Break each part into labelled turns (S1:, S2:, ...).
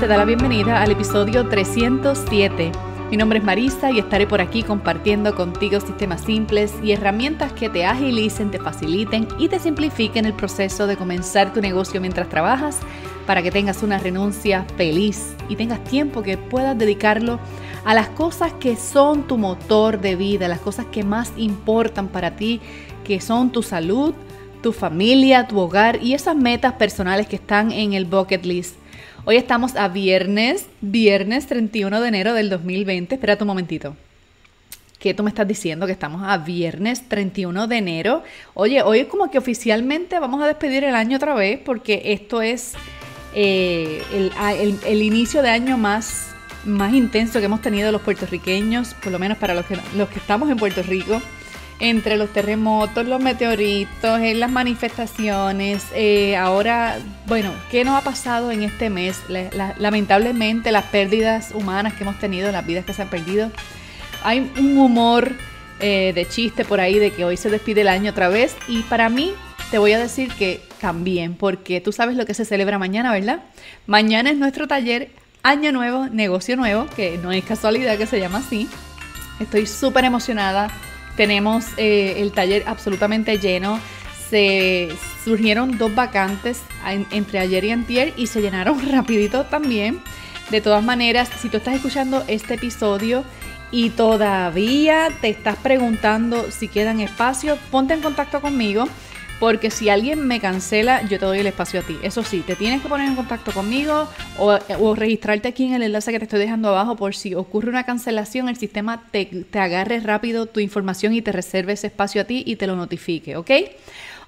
S1: te da la bienvenida al episodio 307. Mi nombre es Marisa y estaré por aquí compartiendo contigo sistemas simples y herramientas que te agilicen, te faciliten y te simplifiquen el proceso de comenzar tu negocio mientras trabajas para que tengas una renuncia feliz y tengas tiempo que puedas dedicarlo a las cosas que son tu motor de vida, las cosas que más importan para ti, que son tu salud, tu familia, tu hogar y esas metas personales que están en el bucket list. Hoy estamos a viernes, viernes 31 de enero del 2020. Espera un momentito. ¿Qué tú me estás diciendo? Que estamos a viernes 31 de enero. Oye, hoy es como que oficialmente vamos a despedir el año otra vez porque esto es eh, el, el, inicio de año más, más intenso que hemos tenido los puertorriqueños, por lo menos para los que, los que estamos en Puerto Rico entre los terremotos, los meteoritos, en las manifestaciones. Eh, ahora, bueno, ¿qué nos ha pasado en este mes? lamentablemente las pérdidas humanas que hemos tenido, las vidas que se han perdido. Hay un humor eh, de chiste por ahí de que hoy se despide el año otra vez y para mí te voy a decir que también, porque tú sabes lo que se celebra mañana, ¿verdad? Mañana es nuestro taller Año Nuevo, Negocio Nuevo, que no es casualidad que se llama así. Estoy súper emocionada tenemos eh, el taller absolutamente lleno. Se surgieron dos vacantes entre ayer y antier y se llenaron rapidito también. De todas maneras, si tú estás escuchando este episodio y todavía te estás preguntando si quedan espacios, ponte en contacto conmigo. Porque si alguien me cancela, yo te doy el espacio a ti. Eso sí, te tienes que poner en contacto conmigo o, registrarte aquí en el enlace que te estoy dejando abajo por si ocurre una cancelación, el sistema te, agarre rápido tu información y te reserve ese espacio a ti y te lo notifique, ¿ok?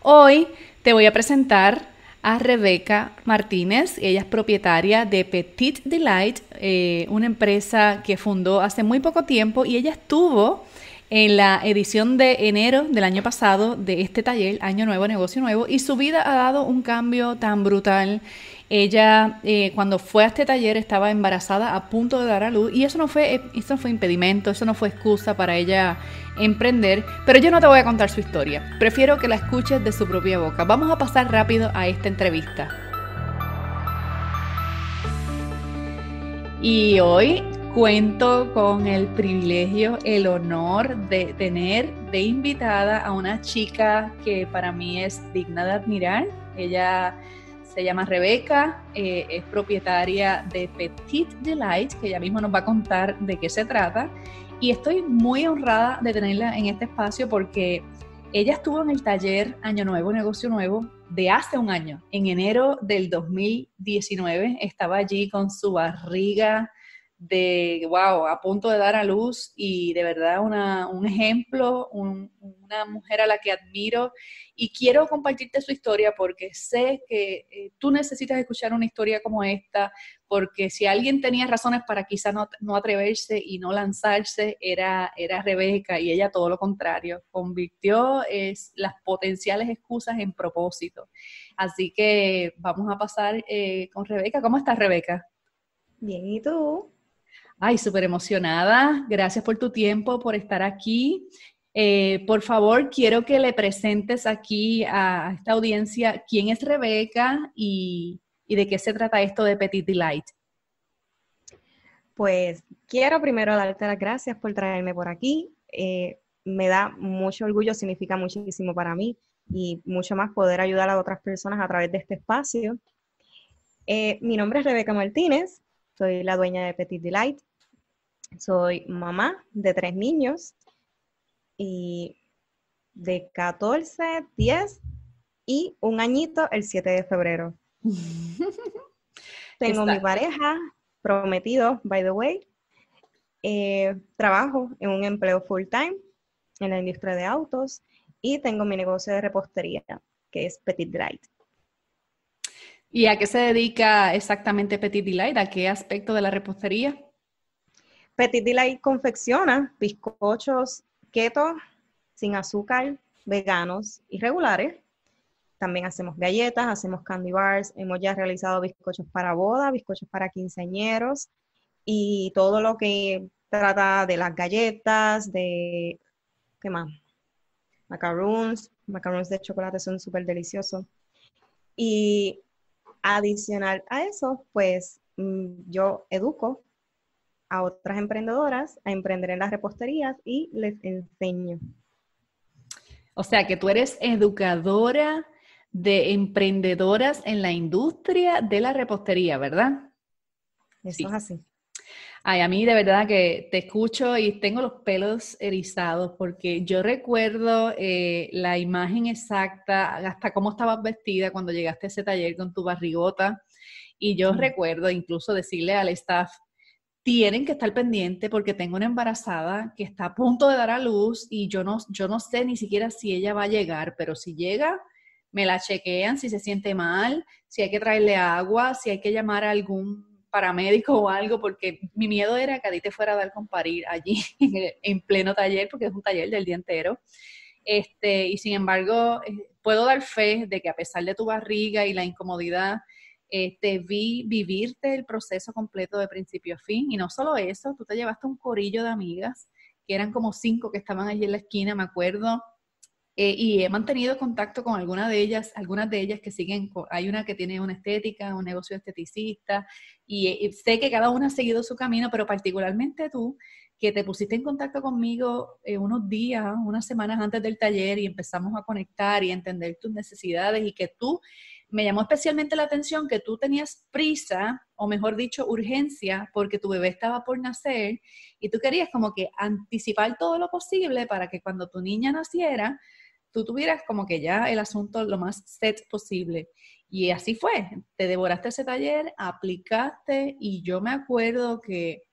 S1: Hoy te voy a presentar a Rebeca Martínez. Ella es propietaria de Petit Delight, eh, una empresa que fundó hace muy poco tiempo y ella estuvo en la edición de enero del año pasado de este taller, Año Nuevo, Negocio Nuevo, y su vida ha dado un cambio tan brutal. Ella, eh, cuando fue a este taller, estaba embarazada a punto de dar a luz, y eso no, fue, eh, eso no fue impedimento, eso no fue excusa para ella emprender, pero yo no te voy a contar su historia, prefiero que la escuches de su propia boca. Vamos a pasar rápido a esta entrevista. Y hoy cuento con el privilegio, el honor de tener de invitada a una chica que para mí es digna de admirar. Ella se llama Rebeca, eh, es propietaria de Petit Delight, que ella misma nos va a contar de qué se trata. Y estoy muy honrada de tenerla en este espacio porque ella estuvo en el taller Año Nuevo, Negocio Nuevo, de hace un año, en enero del 2019. Estaba allí con su barriga de, wow, a punto de dar a luz y de verdad una, un ejemplo, una mujer a la que admiro y quiero compartirte su historia porque sé que eh, tú necesitas escuchar una historia como esta, porque si alguien tenía razones para quizá no, atreverse y no lanzarse, era, era Rebeca y ella todo lo contrario, convirtió es, las potenciales excusas en propósito. Así que vamos a pasar eh, con Rebeca. ¿Cómo estás, Rebeca? Bien, ¿y tú? Ay, súper emocionada. Gracias por tu tiempo, por estar aquí. Eh, por favor, quiero que le presentes aquí a esta audiencia quién es Rebeca y, de qué se trata esto de Petit Delight. Pues quiero primero darte las
S2: gracias por traerme por aquí. Eh, me da mucho orgullo, significa muchísimo para mí y mucho más poder ayudar a otras personas a través de este espacio. Eh, mi nombre es Rebeca Martínez, soy la dueña de Petit Delight. Soy mamá de tres niños y de 14, 10 y un añito el 7 de febrero.
S1: Tengo mi pareja,
S2: prometido, by the way. Eh, trabajo en un empleo full time en la industria de autos y tengo mi negocio de
S1: repostería, que es Petit Delight. ¿Y a qué se dedica exactamente Petit Delight? ¿A qué aspecto de la repostería? Petit Delight
S2: confecciona bizcochos keto, sin azúcar, veganos y regulares. También hacemos galletas, hacemos candy bars, hemos ya realizado bizcochos para boda, bizcochos para quinceañeros y todo lo que trata de las galletas, de, ¿qué más? Macaroons, macaroons de chocolate son súper deliciosos. Y adicional a eso, pues mm, yo educo a otras emprendedoras a emprender en las reposterías y les enseño.
S1: O sea que tú eres educadora de emprendedoras en la industria de la repostería, ¿verdad? Eso es así. Ay, a mí de verdad que te escucho y tengo los pelos erizados porque yo recuerdo eh, la imagen exacta, hasta cómo estabas vestida cuando llegaste a ese taller con tu barrigota. Y yo recuerdo incluso decirle al staff, tienen que estar pendiente porque tengo una embarazada que está a punto de dar a luz y yo no, yo no sé ni siquiera si ella va a llegar, pero si llega, me la chequean, si se siente mal, si hay que traerle agua, si hay que llamar a algún paramédico o algo, porque mi miedo era que a ti te fuera a dar con parir allí en pleno taller, porque es un taller del día entero. Este, y sin embargo, eh, puedo dar fe de que a pesar de tu barriga y la incomodidad, te este, vi vivirte el proceso completo de principio a fin. Y no solo eso, tú te llevaste un corillo de amigas, que eran como cinco que estaban allí en la esquina, me acuerdo. Eh, y he mantenido contacto con algunas de ellas, algunas de ellas que siguen, hay una que tiene una estética, un negocio esteticista, eh, y, sé que cada una ha seguido su camino, pero particularmente tú, que te pusiste en contacto conmigo eh, unos días, unas semanas antes del taller y empezamos a conectar y entender tus necesidades y que tú me llamó especialmente la atención que tú tenías prisa, o mejor dicho, urgencia, porque tu bebé estaba por nacer y tú querías como que anticipar todo lo posible para que cuando tu niña naciera, tú tuvieras como que ya el asunto lo más set posible. Y así fue, te devoraste ese taller, aplicaste y yo me acuerdo que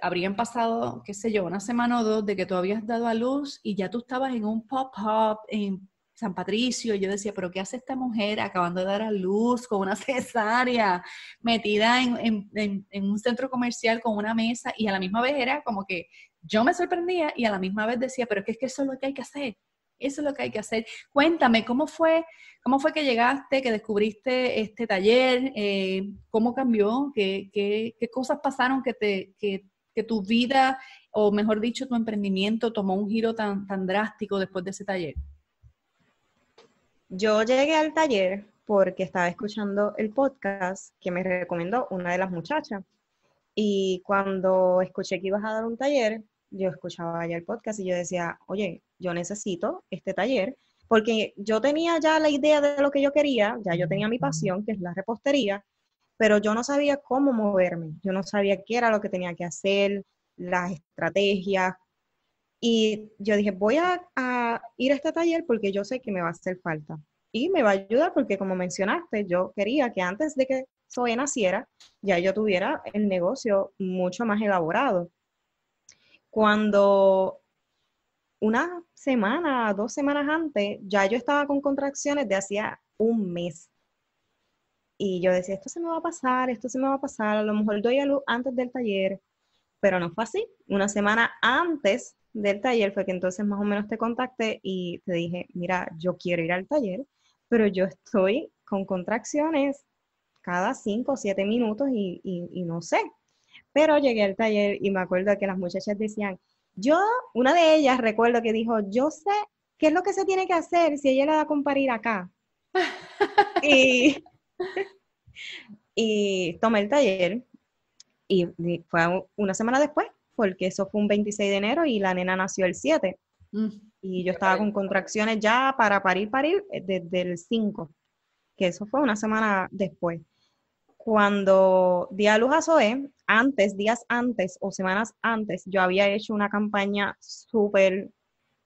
S1: habrían pasado, qué sé yo, una semana o dos de que tú habías dado a luz y ya tú estabas en un pop-up, en San Patricio, yo decía, pero ¿qué hace esta mujer acabando de dar a luz con una cesárea, metida en, un centro comercial con una mesa? Y a la misma vez era como que yo me sorprendía y a la misma vez decía, pero es que, es que eso es lo que hay que hacer. Eso es lo que hay que hacer. Cuéntame, ¿cómo fue, cómo fue que llegaste, que descubriste este taller? Eh, ¿Cómo cambió? ¿Qué, cosas pasaron que, te, tu vida, o mejor dicho, tu emprendimiento tomó un giro tan, tan drástico después de ese taller? Yo llegué al taller porque estaba escuchando el podcast que me
S2: recomendó una de las muchachas. Y cuando escuché que ibas a dar un taller, yo escuchaba ya el podcast y yo decía, oye, yo necesito este taller, porque yo tenía ya la idea de lo que yo quería, ya yo tenía mi pasión, que es la repostería, pero yo no sabía cómo moverme, yo no sabía qué era lo que tenía que hacer, las estrategias, y yo dije, voy a, ir a este taller porque yo sé que me va a hacer falta. Y me va a ayudar porque, como mencionaste, yo quería que antes de que Zoe naciera, ya yo tuviera el negocio mucho más elaborado. Cuando una semana, dos semanas antes, ya yo estaba con contracciones de hacía un mes. Y yo decía, esto se me va a pasar, esto se me va a pasar, a lo mejor doy a luz antes del taller. Pero no fue así. Una semana antes del taller fue que entonces más o menos te contacté y te dije, mira, yo quiero ir al taller, pero yo estoy con contracciones cada cinco o 7 minutos y, no sé. Pero llegué al taller y me acuerdo que las muchachas decían, yo, una de ellas recuerdo que dijo, yo sé qué es lo que se tiene que hacer si ella le da a comparir acá. y, y tomé el taller y fue una semana después porque eso fue un 26 de enero y la nena nació el 7. Mm. Y yo estaba con contracciones ya para parir, parir eh, desde el 5, que eso fue una semana después. Cuando di a luz a Zoe, antes, días antes o semanas antes, yo había hecho una campaña súper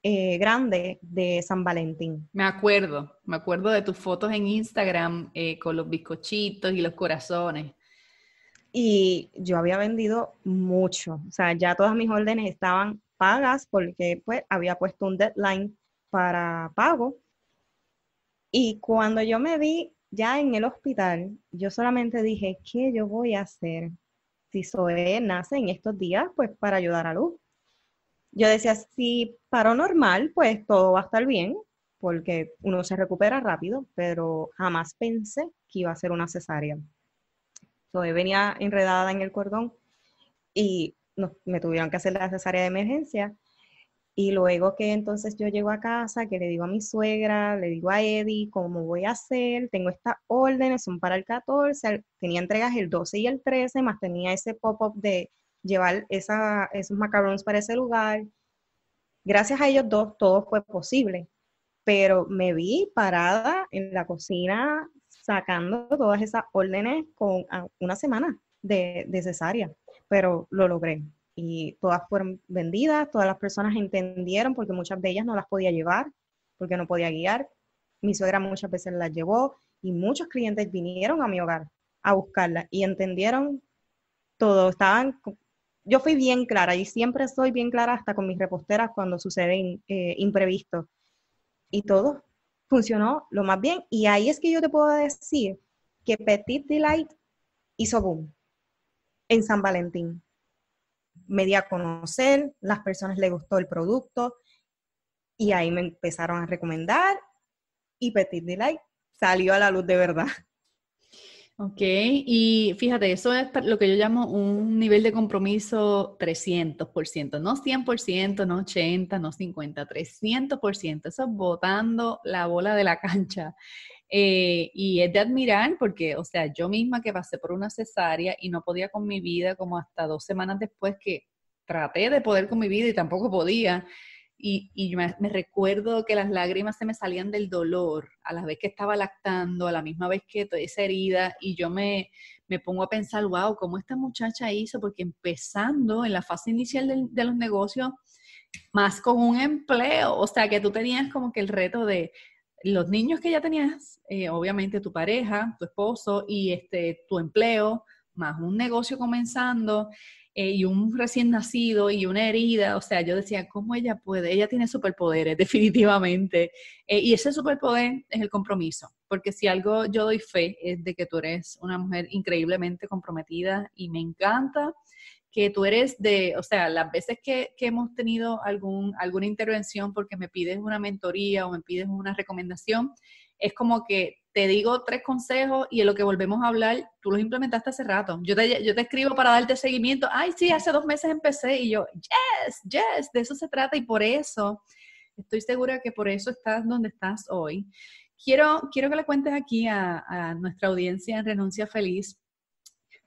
S2: eh, grande de San Valentín. Me
S1: acuerdo, me acuerdo de tus fotos en Instagram eh, con los bizcochitos y los corazones
S2: y yo había vendido mucho, o sea, ya todas mis órdenes estaban pagas porque pues había puesto un deadline para pago. Y cuando yo me vi ya en el hospital, yo solamente dije, ¿qué yo voy a hacer si Zoe nace en estos días? Pues para ayudar a Luz. Yo decía, si paro normal, pues todo va a estar bien, porque uno se recupera rápido, pero jamás pensé que iba a ser una cesárea. Todavía venía enredada en el cordón y me tuvieron que hacer la cesárea de emergencia. Y luego que entonces yo llego a casa, que le digo a mi suegra, le digo a Eddie cómo voy a hacer, tengo estas órdenes, son para el 14, tenía entregas el 12 y el 13, más tenía ese pop-up de llevar esos macarons para ese lugar. Gracias a ellos dos todo fue posible, pero me vi parada en la cocina sacando todas esas órdenes con ah, una semana de, cesárea, pero lo logré. Y todas fueron vendidas, todas las personas entendieron porque muchas de ellas no las podía llevar, porque no podía guiar. Mi suegra muchas veces las llevó y muchos clientes vinieron a mi hogar a buscarla y entendieron todo. Estaban, yo fui bien clara y siempre soy bien clara hasta con mis reposteras cuando suceden eh, imprevistos. Y todos funcionó lo más bien. Y ahí es que yo te puedo decir que Petit Delight hizo boom en San Valentín. Me di a conocer, las personas le gustó el producto y ahí me empezaron a recomendar y Petit Delight salió a la luz de verdad.
S1: Ok, y fíjate, eso es lo que yo llamo un nivel de compromiso 300%, no 100%, no 80, no 50, 300%, eso es botando la bola de la cancha. Eh, y es de admirar porque, o sea, yo misma que pasé por una cesárea y no podía con mi vida como hasta dos semanas después que traté de poder con mi vida y tampoco podía. Y, y me recuerdo que las lágrimas se me salían del dolor a la vez que estaba lactando, a la misma vez que toda esa herida. Y yo me, me pongo a pensar, wow, ¿cómo esta muchacha hizo? Porque empezando en la fase inicial de, los negocios, más con un empleo, o sea, que tú tenías como que el reto de los niños que ya tenías, eh, obviamente tu pareja, tu esposo y este, tu empleo, más un negocio comenzando, eh, y un recién nacido y una herida, o sea, yo decía, ¿cómo ella puede? Ella tiene superpoderes, definitivamente. Eh, y ese superpoder es el compromiso, porque si algo yo doy fe es de que tú eres una mujer increíblemente comprometida y me encanta que tú eres de, o sea, las veces que, que, hemos tenido algún, alguna intervención porque me pides una mentoría o me pides una recomendación, es como que te digo tres consejos y en lo que volvemos a hablar, tú los implementaste hace rato. Yo te, yo te escribo para darte seguimiento. Ay, sí, hace dos meses empecé y yo, yes, yes, de eso se trata y por eso, estoy segura que por eso estás donde estás hoy. Quiero, quiero que le cuentes aquí a, nuestra audiencia en Renuncia Feliz,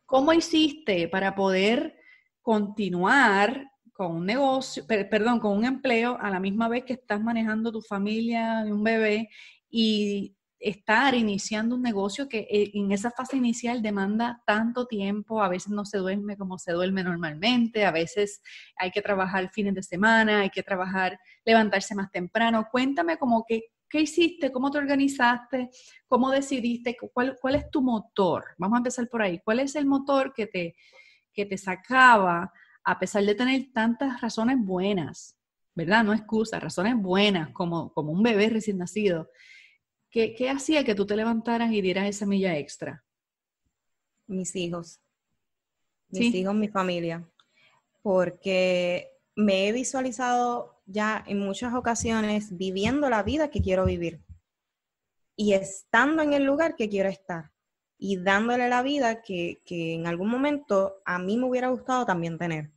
S1: ¿cómo hiciste para poder continuar con un negocio, perdón, con un empleo a la misma vez que estás manejando tu familia, y un bebé y estar iniciando un negocio que eh, en esa fase inicial demanda tanto tiempo, a veces no se duerme como se duerme normalmente, a veces hay que trabajar fines de semana, hay que trabajar, levantarse más temprano. Cuéntame como que, ¿qué hiciste? ¿Cómo te organizaste? ¿Cómo decidiste? ¿Cuál, ¿Cuál es tu motor? Vamos a empezar por ahí. ¿Cuál es el motor que te, que te sacaba a pesar de tener tantas razones buenas? ¿Verdad? No excusas, razones buenas, como, como un bebé recién nacido ¿Qué, hacía que tú te levantaras y dieras esa milla extra? Mis hijos. Mis hijos, mi familia. Porque me he
S2: visualizado ya en muchas ocasiones viviendo la vida que quiero vivir y estando en el lugar que quiero estar y dándole la vida que en algún momento a mí me hubiera gustado también tener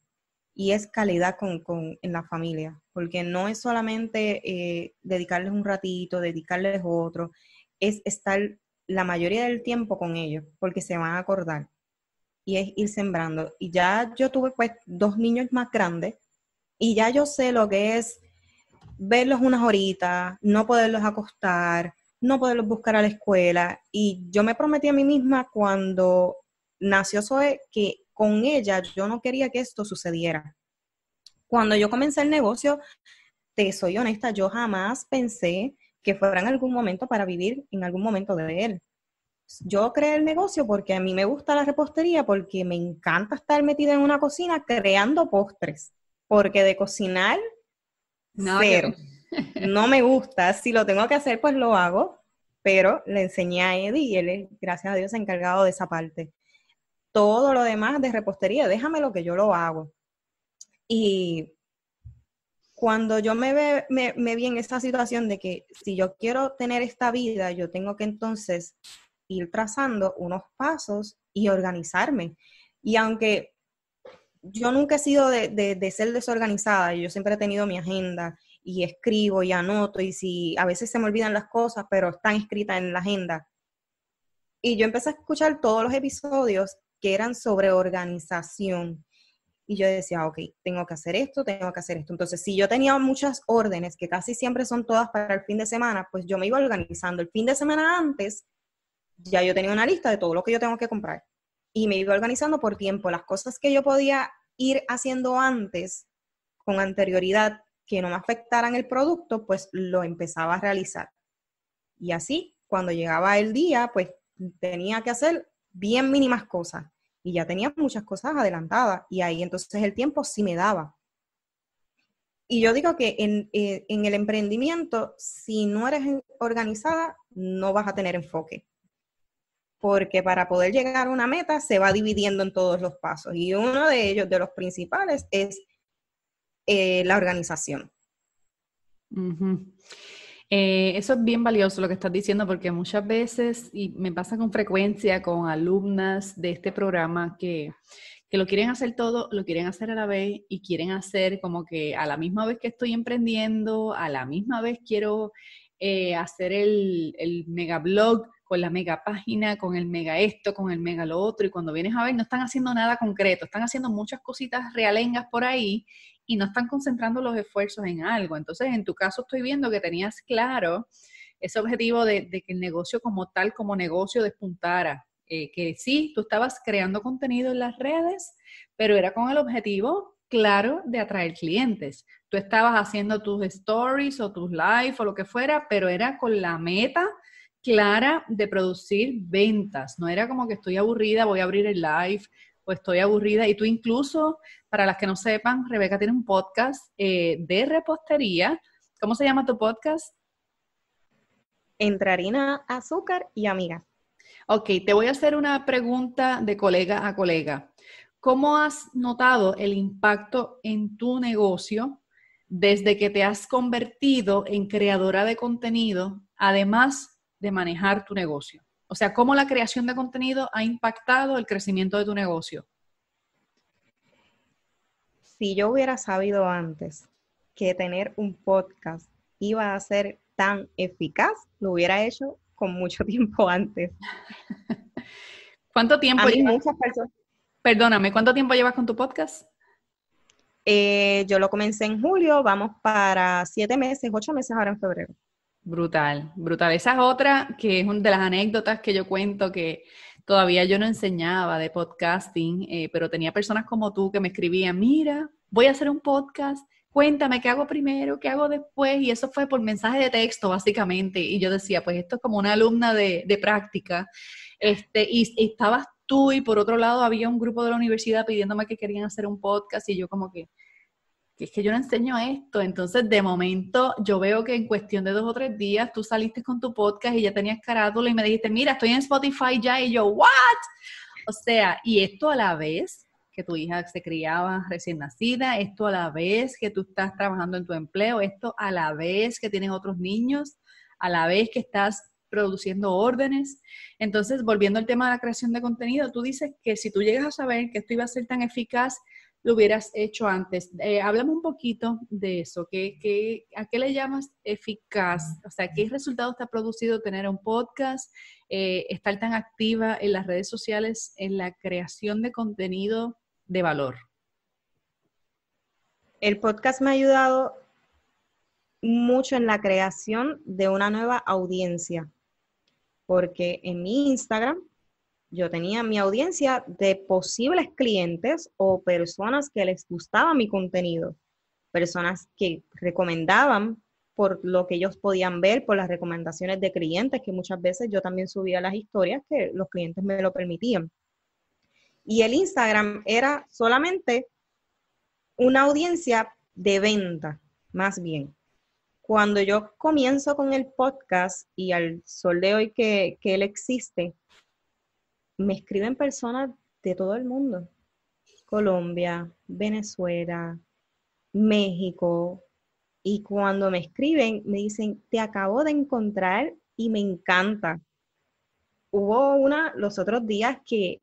S2: y es calidad con, con, en la familia, porque no es solamente eh, dedicarles un ratito, dedicarles otro, es estar la mayoría del tiempo con ellos, porque se van a acordar y es ir sembrando. Y ya yo tuve pues dos niños más grandes y ya yo sé lo que es verlos unas horitas, no poderlos acostar, no poderlos buscar a la escuela. Y yo me prometí a mí misma cuando nació Zoe que con ella yo no quería que esto sucediera. Cuando yo comencé el negocio, te soy honesta, yo jamás pensé que fuera en algún momento para vivir en algún momento de él. Yo creé el negocio porque a mí me gusta la repostería, porque me encanta estar metida en una cocina creando postres, porque de cocinar, no, cero. no me gusta, si lo tengo que hacer, pues lo hago, pero le enseñé a Eddie y él, gracias a Dios, se ha encargado de esa parte. Todo demás de repostería, déjame lo que yo lo hago. Y cuando yo me, vi en esta situación de que si yo quiero tener esta vida, yo tengo que entonces ir trazando unos pasos y organizarme. Y aunque yo nunca he sido de, de ser desorganizada, yo siempre he tenido mi agenda y escribo y anoto y si a veces se me olvidan las cosas, pero están escritas en la agenda. Y yo empecé a escuchar todos los episodios que eran sobre organización. Y yo decía, ok, tengo que hacer esto, tengo que hacer esto. Entonces, si yo tenía muchas órdenes, que casi siempre son todas para el fin de semana, pues yo me iba organizando. El fin de semana antes, ya yo tenía una lista de todo lo que yo tengo que comprar. Y me iba organizando por tiempo. Las cosas que yo podía ir haciendo antes, con anterioridad, que no me afectaran el producto, pues lo empezaba a realizar. Y así, cuando llegaba el día, pues tenía que hacer bien mínimas cosas y ya tenía muchas cosas adelantadas y ahí entonces el tiempo sí me daba. Y yo digo que eh, en, el emprendimiento, si no eres organizada, no vas a tener enfoque. Porque para poder llegar a una meta se va dividiendo en todos los pasos. Y uno de ellos, de los principales, es eh,
S1: la organización. Eh, eso es bien valioso lo que estás diciendo porque muchas veces, y me pasa con frecuencia con alumnas de este programa que, lo quieren hacer todo, lo quieren hacer a la vez y quieren hacer como que a la misma vez que estoy emprendiendo, a la misma vez quiero eh, hacer el, el mega blog con la mega página, con el mega esto, con el mega lo otro, y cuando vienes a ver no están haciendo nada concreto, están haciendo muchas cositas realengas por ahí y no están concentrando los esfuerzos en algo. Entonces, en tu caso estoy viendo que tenías claro ese objetivo de, que el negocio como tal, como negocio, despuntara. Eh, que sí, tú estabas creando contenido en las redes, pero era con el objetivo claro de atraer clientes. Tú estabas haciendo tus stories o tus lives o lo que fuera, pero era con la meta clara de producir ventas. No era como que estoy aburrida, voy a abrir el live pues estoy aburrida. Y tú incluso, para las que no sepan, Rebeca tiene un podcast eh, de repostería. ¿Cómo se llama tu podcast? Entre harina, azúcar y amiga. Ok, te voy a hacer una pregunta de colega a colega. ¿Cómo has notado el impacto en tu negocio desde que te has convertido en creadora de contenido, además de manejar tu negocio? O sea, cómo la creación de contenido ha impactado el crecimiento de tu negocio.
S2: Si yo hubiera sabido antes que tener un podcast iba a ser tan eficaz, lo hubiera hecho con mucho tiempo antes.
S1: ¿Cuánto tiempo? llevas?
S2: Perdóname, ¿cuánto tiempo llevas con tu podcast? Eh, yo lo comencé en
S1: julio, vamos para siete meses, ocho meses ahora en febrero. Brutal, brutal. Esa es otra que es una de las anécdotas que yo cuento que todavía yo no enseñaba de podcasting, eh, pero tenía personas como tú que me escribían, mira, voy a hacer un podcast, cuéntame qué hago primero, qué hago después, y eso fue por mensaje de texto básicamente, y yo decía, pues esto es como una alumna de, de práctica, este, y estabas tú y por otro lado había un grupo de la universidad pidiéndome que querían hacer un podcast y yo como que que es que yo no enseño esto. Entonces, de momento, yo veo que en cuestión de dos o tres días tú saliste con tu podcast y ya tenías carátula y me dijiste, mira, estoy en Spotify ya. Y yo, ¿what? O sea, y esto a la vez que tu hija se criaba recién nacida, esto a la vez que tú estás trabajando en tu empleo, esto a la vez que tienes otros niños, a la vez que estás produciendo órdenes. Entonces, volviendo al tema de la creación de contenido, tú dices que si tú llegas a saber que esto iba a ser tan eficaz, lo hubieras hecho antes. Eh, háblame un poquito de eso. ¿Qué, a qué le llamas eficaz? O sea, ¿qué resultado te ha producido tener un podcast, eh, estar tan activa en las redes sociales, en la creación de contenido de valor? El podcast me
S2: ha ayudado mucho en la creación de una nueva audiencia, porque en mi Instagram yo tenía mi audiencia de posibles clientes o personas que les gustaba mi contenido, personas que recomendaban por lo que ellos podían ver, por las recomendaciones de clientes, que muchas veces yo también subía las historias que los clientes me lo permitían. Y el Instagram era solamente una audiencia de venta, más bien. Cuando yo comienzo con el podcast y al sol de hoy que, que él existe, me escriben personas de todo el mundo. Colombia, Venezuela, México. Y cuando me escriben, me dicen, te acabo de encontrar y me encanta. Hubo una los otros días que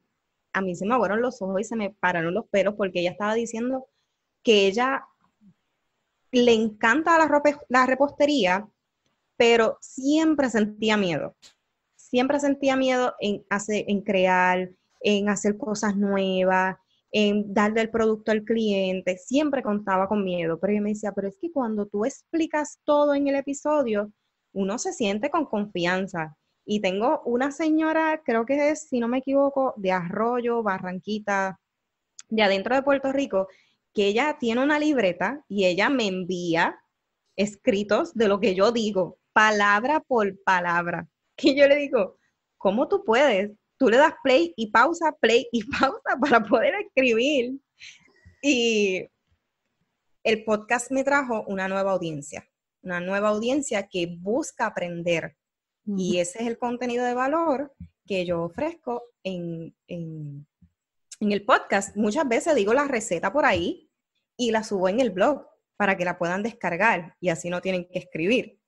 S2: a mí se me agarraron los ojos y se me pararon los pelos porque ella estaba diciendo que ella le encanta la repostería, pero siempre sentía miedo siempre sentía miedo en, crear, en hacer cosas nuevas, en darle el producto al cliente, siempre contaba con miedo, pero yo me decía, pero es que cuando tú explicas todo en el episodio, uno se siente con confianza. Y tengo una señora, creo que es, si no me equivoco, de Arroyo, Barranquita, de adentro de Puerto Rico, que ella tiene una libreta y ella me envía escritos de lo que yo digo, palabra por palabra. Y yo le digo, ¿cómo tú puedes? Tú le das play y pausa, play y pausa para poder escribir. Y el podcast me trajo una nueva audiencia, una nueva audiencia que busca aprender. Y ese es el contenido de valor que yo ofrezco en, el podcast. Muchas veces digo la receta por ahí y la subo en el blog para que la puedan descargar y así no tienen que escribir.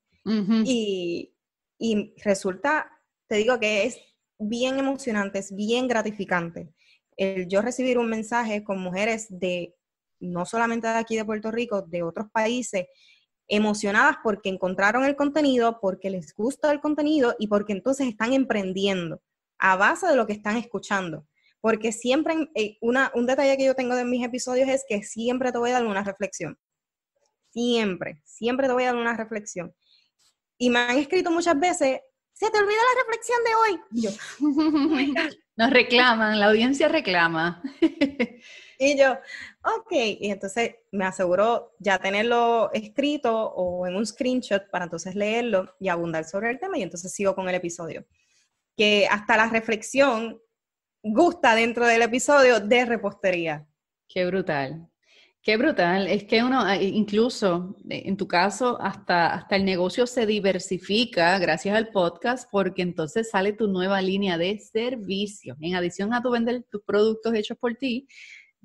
S2: Y y resulta, te digo que es bien emocionante, es bien gratificante. El yo recibir un mensaje con mujeres de no solamente de aquí de Puerto Rico, de otros países, emocionadas porque encontraron el contenido, porque les gusta el contenido y porque entonces están emprendiendo a base de lo que están escuchando. Porque siempre, eh, un detalle que yo tengo de mis episodios es que siempre te voy a dar una reflexión. Siempre, siempre te voy a dar una reflexión. Y me han escrito muchas veces, se te olvida la reflexión de hoy. yo, oh nos reclaman, la audiencia reclama. y yo, ok, y entonces me aseguro ya tenerlo escrito o en un screenshot para entonces leerlo y abundar sobre el tema y entonces sigo con el episodio. Que hasta la reflexión gusta dentro del
S1: episodio de repostería. Qué brutal. Qué brutal. Es que uno, ah, incluso eh, en tu caso, hasta, hasta el negocio se diversifica gracias al podcast porque entonces sale tu nueva línea de servicio. En adición a tu vender tus productos hechos por ti,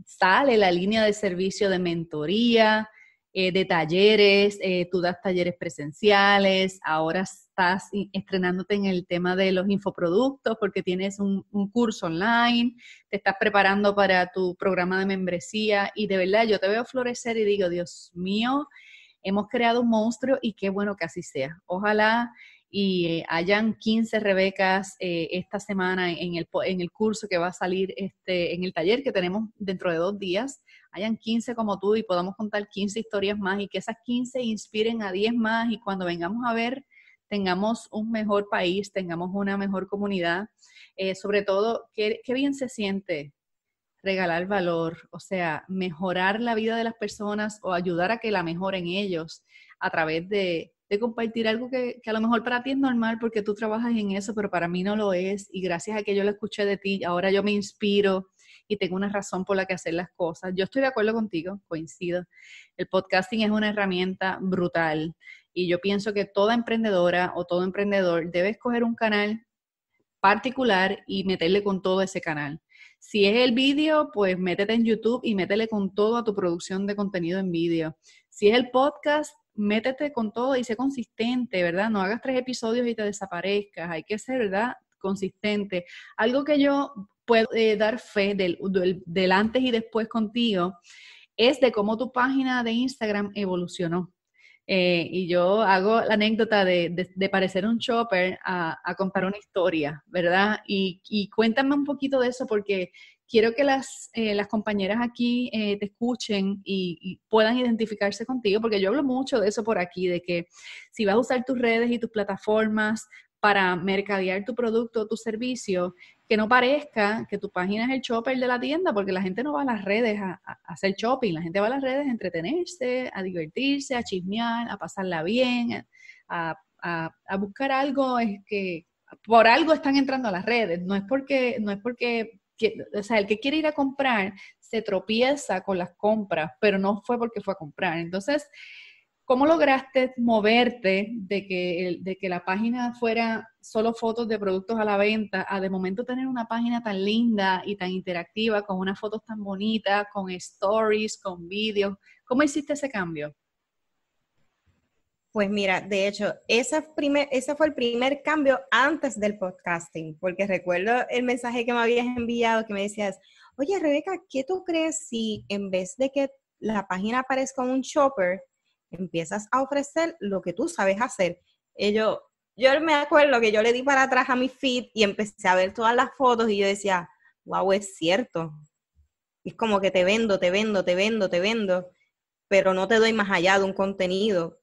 S1: sale la línea de servicio de mentoría, eh, de talleres, eh, tú das talleres presenciales, ahora estás estrenándote en el tema de los infoproductos porque tienes un, curso online, te estás preparando para tu programa de membresía y de verdad yo te veo florecer y digo, Dios mío, hemos creado un monstruo y qué bueno que así sea. Ojalá y eh, hayan 15 Rebecas esta semana en el, en el curso que va a salir este, en el taller que tenemos dentro de dos días hayan 15 como tú y podamos contar 15 historias más y que esas 15 inspiren a 10 más y cuando vengamos a ver tengamos un mejor país, tengamos una mejor comunidad. Eh, sobre todo, ¿qué, bien se siente regalar valor, o sea, mejorar la vida de las personas o ayudar a que la mejoren ellos a través de, compartir algo que, que, a lo mejor para ti es normal porque tú trabajas en eso, pero para mí no lo es. Y gracias a que yo lo escuché de ti, ahora yo me inspiro y tengo una razón por la que hacer las cosas. Yo estoy de acuerdo contigo, coincido. El podcasting es una herramienta brutal y yo pienso que toda emprendedora o todo emprendedor debe escoger un canal particular y meterle con todo ese canal. Si es el vídeo, pues métete en YouTube y métele con todo a tu producción de contenido en vídeo. Si es el podcast, métete con todo y sé consistente, ¿verdad? No hagas tres episodios y te desaparezcas. Hay que ser, ¿verdad? Consistente. Algo que yo eh, dar fe del, antes y después contigo es de cómo tu página de Instagram evolucionó. Eh, y yo hago la anécdota de, parecer un shopper a, contar una historia, ¿verdad? Y, cuéntame un poquito de eso porque quiero que las, eh, las compañeras aquí te escuchen y, puedan identificarse contigo, porque yo hablo mucho de eso por aquí, de que si vas a usar tus redes y tus plataformas para mercadear tu producto tu servicio, que no parezca que tu página es el shopper de la tienda, porque la gente no va a las redes a, hacer shopping, la gente va a las redes a entretenerse, a divertirse, a chismear, a pasarla bien, a, a buscar algo es que por algo están entrando a las redes, no es porque, no es porque, o sea, el que quiere ir a comprar se tropieza con las compras, pero no fue porque fue a comprar. Entonces, ¿Cómo lograste moverte de que, de que la página fuera solo fotos de productos a la venta a de momento tener una página tan linda y tan interactiva, con unas fotos tan bonitas, con stories, con vídeos? ¿Cómo hiciste ese cambio?
S2: Pues mira, de hecho, esa primer, ese fue el primer cambio antes del podcasting, porque recuerdo el mensaje que me habías enviado que me decías, oye Rebeca, ¿qué tú crees si en vez de que la página aparezca un shopper, empiezas a ofrecer lo que tú sabes hacer. Y yo, yo me acuerdo que yo le di para atrás a mi feed y empecé a ver todas las fotos y yo decía, wow, es cierto. es como que te vendo, te vendo, te vendo, te vendo, pero no te doy más allá de un contenido.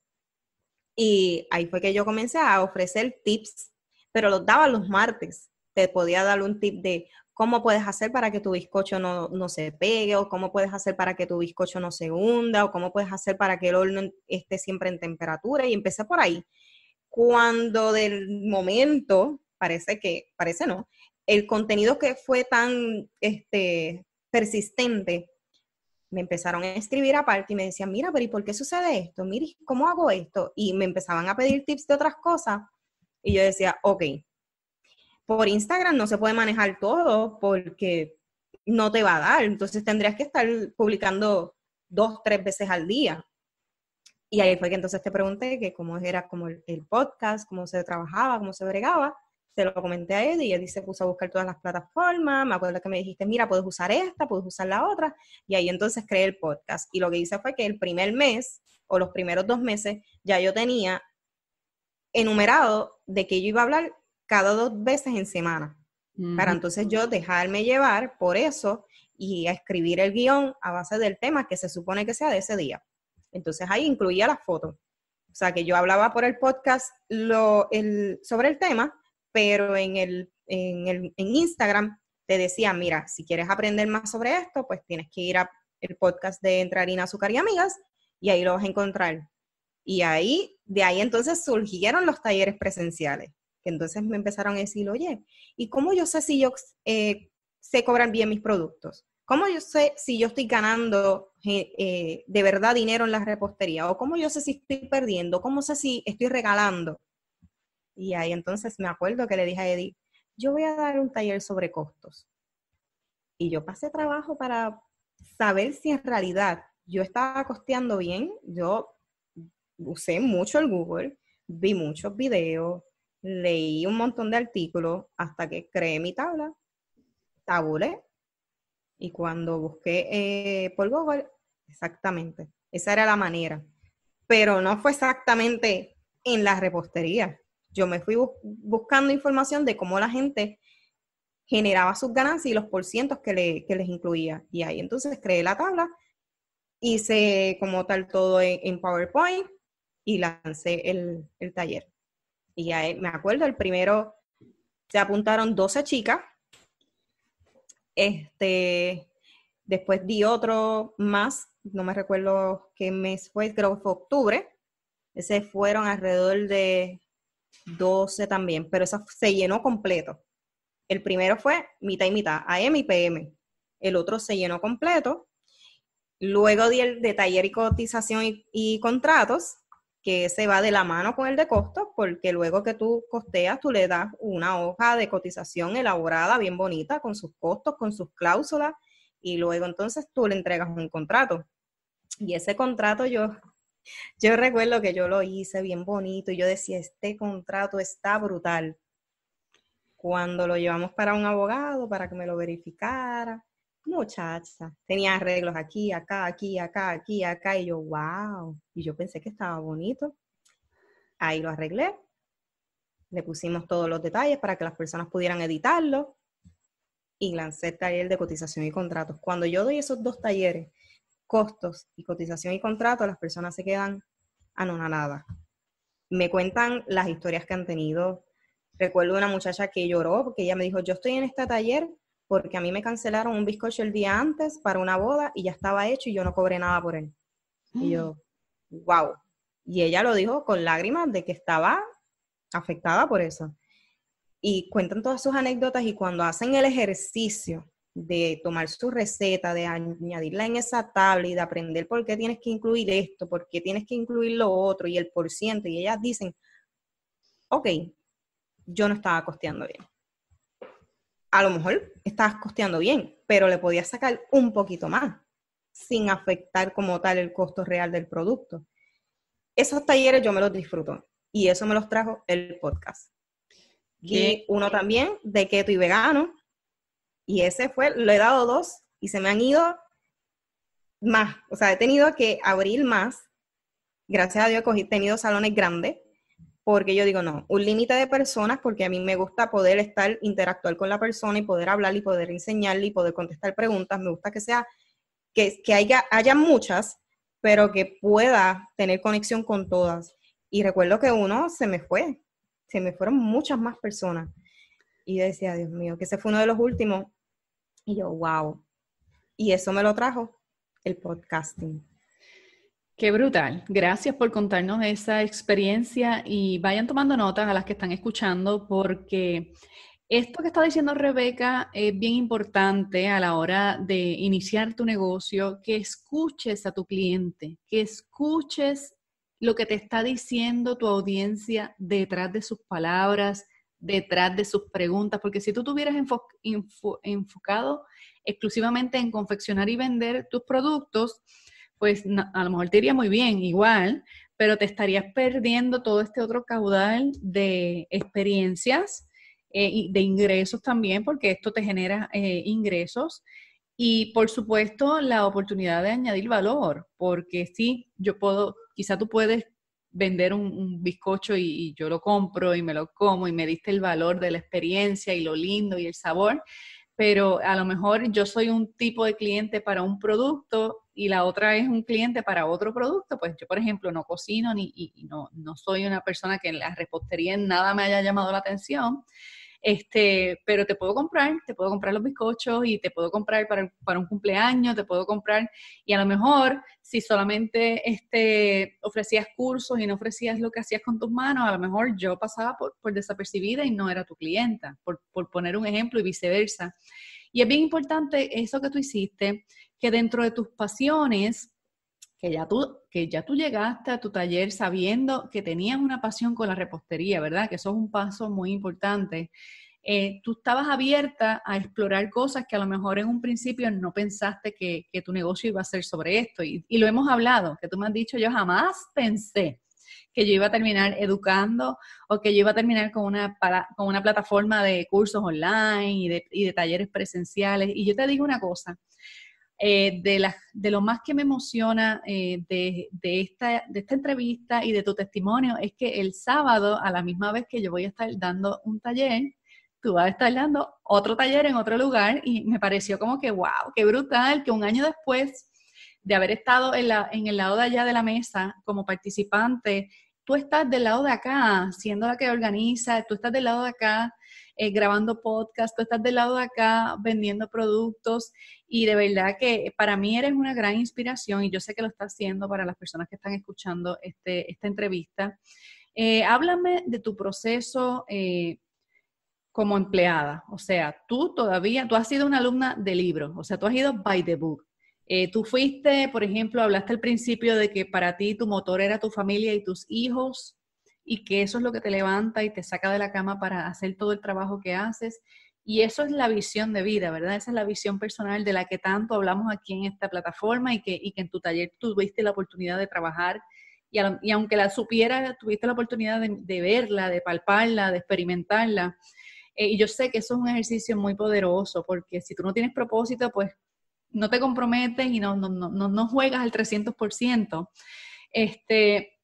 S2: Y ahí fue que yo comencé a ofrecer tips, pero los daba los martes. Te podía dar un tip de cómo puedes hacer para que tu bizcocho no, se pegue, o cómo puedes hacer para que tu bizcocho no se hunda, o cómo puedes hacer para que el horno esté siempre en temperatura, y empecé por ahí. Cuando del momento, parece que, parece no, el contenido que fue tan este, persistente, me empezaron a escribir aparte y me decían, mira, pero ¿y por qué sucede esto? Mira, ¿cómo hago esto? Y me empezaban a pedir tips de otras cosas. Y yo decía, ok, por Instagram no se puede manejar todo porque no te va a dar. Entonces tendrías que estar publicando dos, tres veces al día. Y ahí fue que entonces te pregunté que cómo era como el, podcast, cómo se trabajaba, cómo se bregaba. Se lo comenté a él y él dice, puso a buscar todas las plataformas. Me acuerdo que me dijiste, mira, puedes usar esta, puedes usar la otra. Y ahí entonces creé el podcast. Y lo que hice fue que el primer mes o los primeros dos meses ya yo tenía enumerado de qué yo iba a hablar cada dos veces en semana, para entonces yo dejarme llevar por eso y a escribir el guión a base del tema que se supone que sea de ese día. Entonces ahí incluía las fotos. O sea, que yo hablaba por el podcast lo, sobre el tema, pero en, el, en, el, en Instagram te decía, mira, si quieres aprender más sobre esto, pues tienes que ir al podcast de Entre Harina, Azúcar y Amigas y ahí lo vas a encontrar. Y ahí, de ahí entonces surgieron los talleres presenciales. Entonces me empezaron a decir, oye, ¿y cómo yo sé si yo eh, sé cobrar bien mis productos? ¿Cómo yo sé si yo estoy ganando eh, eh, de verdad dinero en la repostería? ¿O cómo yo sé si estoy perdiendo? ¿Cómo sé si estoy regalando? Y ahí entonces me acuerdo que le dije a Eddie, yo voy a dar un taller sobre costos. Y yo pasé trabajo para saber si en realidad yo estaba costeando bien. Yo usé mucho el Google, vi muchos videos, leí un montón de artículos hasta que creé mi tabla, tabulé, y cuando busqué eh, por Google, exactamente, esa era la manera. Pero no fue exactamente en la repostería. Yo me fui buscando información de cómo la gente generaba sus ganancias y los porcientos que, que les incluía. Y ahí entonces creé la tabla, hice como tal todo en, PowerPoint y lancé el taller. Y eh, me acuerdo, el primero se apuntaron 12 chicas. Este, después di otro más, no me recuerdo qué mes fue, creo que fue octubre. Ese fueron alrededor de 12 también, pero eso se llenó completo. El primero fue mitad y mitad, AM y PM. El otro se llenó completo. Luego di el de taller y cotización y contratos, que se va de la mano con el de costos, porque luego que tú costeas, tú le das una hoja de cotización elaborada, bien bonita, con sus costos, con sus cláusulas, y luego entonces tú le entregas un contrato. Y ese contrato yo, yo recuerdo que yo lo hice bien bonito, y yo decía, este contrato está brutal. Cuando lo llevamos para un abogado, para que me lo verificara, Muchacha, tenía arreglos aquí, acá, aquí, acá, aquí, acá, y yo, wow, y yo pensé que estaba bonito. Ahí lo arreglé, le pusimos todos los detalles para que las personas pudieran editarlo y lancé el taller de cotización y contratos. Cuando yo doy esos dos talleres, costos y cotización y contratos, las personas se quedan nada. Me cuentan las historias que han tenido. Recuerdo una muchacha que lloró porque ella me dijo, yo estoy en este taller porque a mí me cancelaron un bizcocho el día antes para una boda y ya estaba hecho y yo no cobré nada por él. Y yo, wow. Mm. Y ella lo dijo con lágrimas de que estaba afectada por eso. Y cuentan todas sus anécdotas y cuando hacen el ejercicio de tomar su receta, de añadirla en esa tabla y de aprender por qué tienes que incluir esto, por qué tienes que incluir lo otro y el por y ellas dicen, ok, yo no estaba costeando bien a lo mejor estabas costeando bien, pero le podías sacar un poquito más sin afectar como tal el costo real del producto. Esos talleres yo me los disfruto y eso me los trajo el podcast. Y uno también de keto y vegano. Y ese fue, lo he dado dos y se me han ido más. O sea, he tenido que abrir más. Gracias a Dios he tenido salones grandes porque yo digo, no, un límite de personas, porque a mí me gusta poder estar, interactuar con la persona y poder hablar y poder enseñarle y poder contestar preguntas, me gusta que sea, que, haya, haya muchas, pero que pueda tener conexión con todas. Y recuerdo que uno se me fue, se me fueron muchas más personas. Y yo decía, Dios mío, que ese fue uno de los últimos. Y yo, wow.
S1: Y eso me lo trajo el podcasting. Qué brutal. Gracias por contarnos esa experiencia y vayan tomando notas a las que están escuchando porque esto que está diciendo Rebeca es bien importante a la hora de iniciar tu negocio, que escuches a tu cliente, que escuches lo que te está diciendo tu audiencia detrás de sus palabras, detrás de sus preguntas, porque si tú tuvieras enfocado exclusivamente en confeccionar y vender tus productos, pues a lo mejor te iría muy bien igual, pero te estarías perdiendo todo este otro caudal de experiencias, eh, y de ingresos también, porque esto te genera eh, ingresos. Y por supuesto, la oportunidad de añadir valor, porque sí, yo puedo, quizá tú puedes vender un, bizcocho y yo lo compro y me lo como y me diste el valor de la experiencia y lo lindo y el sabor, pero a lo mejor yo soy un tipo de cliente para un producto y la otra es un cliente para otro producto, pues yo, por ejemplo, no cocino ni, y, no, no soy una persona que en la repostería nada me haya llamado la atención, este, pero te puedo comprar, te puedo comprar los bizcochos y te puedo comprar para, un cumpleaños, te puedo comprar, y a lo mejor si solamente este, ofrecías cursos y no ofrecías lo que hacías con tus manos, a lo mejor yo pasaba por, por desapercibida y no era tu clienta, por, por poner un ejemplo y viceversa. Y es bien importante eso que tú hiciste, que dentro de tus pasiones, que ya tú, que ya tú llegaste a tu taller sabiendo que tenías una pasión con la repostería, ¿verdad? Que eso es un paso muy importante. Eh, tú estabas abierta a explorar cosas que a lo mejor en un principio no pensaste que, tu negocio iba a ser sobre esto. Y, lo hemos hablado, que tú me has dicho, yo jamás pensé que yo iba a terminar educando o que yo iba a terminar con una, para, con una plataforma de cursos online y de, y de talleres presenciales. Y yo te digo una cosa, eh, de, las de, lo más que me emociona eh, de, de, esta, de esta entrevista y de tu testimonio es que el sábado, a la misma vez que yo voy a estar dando un taller, tú vas a estar dando otro taller en otro lugar y me pareció como que, wow, qué brutal que un año después de haber estado en, la, en el lado de allá de la mesa como participante, tú estás del lado de acá, siendo la que organiza, tú estás del lado de acá eh, grabando podcast, tú estás del lado de acá vendiendo productos y de verdad que para mí eres una gran inspiración y yo sé que lo estás haciendo para las personas que están escuchando este, esta entrevista. Eh, háblame de tu proceso eh, como empleada, o sea, tú todavía, tú has sido una alumna de libros, o sea, tú has ido by the book. tú fuiste, por ejemplo, hablaste al principio de que para ti tu motor era tu familia y tus hijos y que eso es lo que te levanta y te saca de la cama para hacer todo el trabajo que haces. Y eso es la visión de vida, ¿verdad? Esa es la visión personal de la que tanto hablamos aquí en esta plataforma y que, en tu taller tuviste la oportunidad de trabajar. Y, aunque la supiera, tuviste la oportunidad de, verla, de palparla, de experimentarla. Eh, y yo sé que eso es un ejercicio muy poderoso, porque si tú no tienes propósito, pues no te comprometes y no, no, no, no juegas al 300%. Este,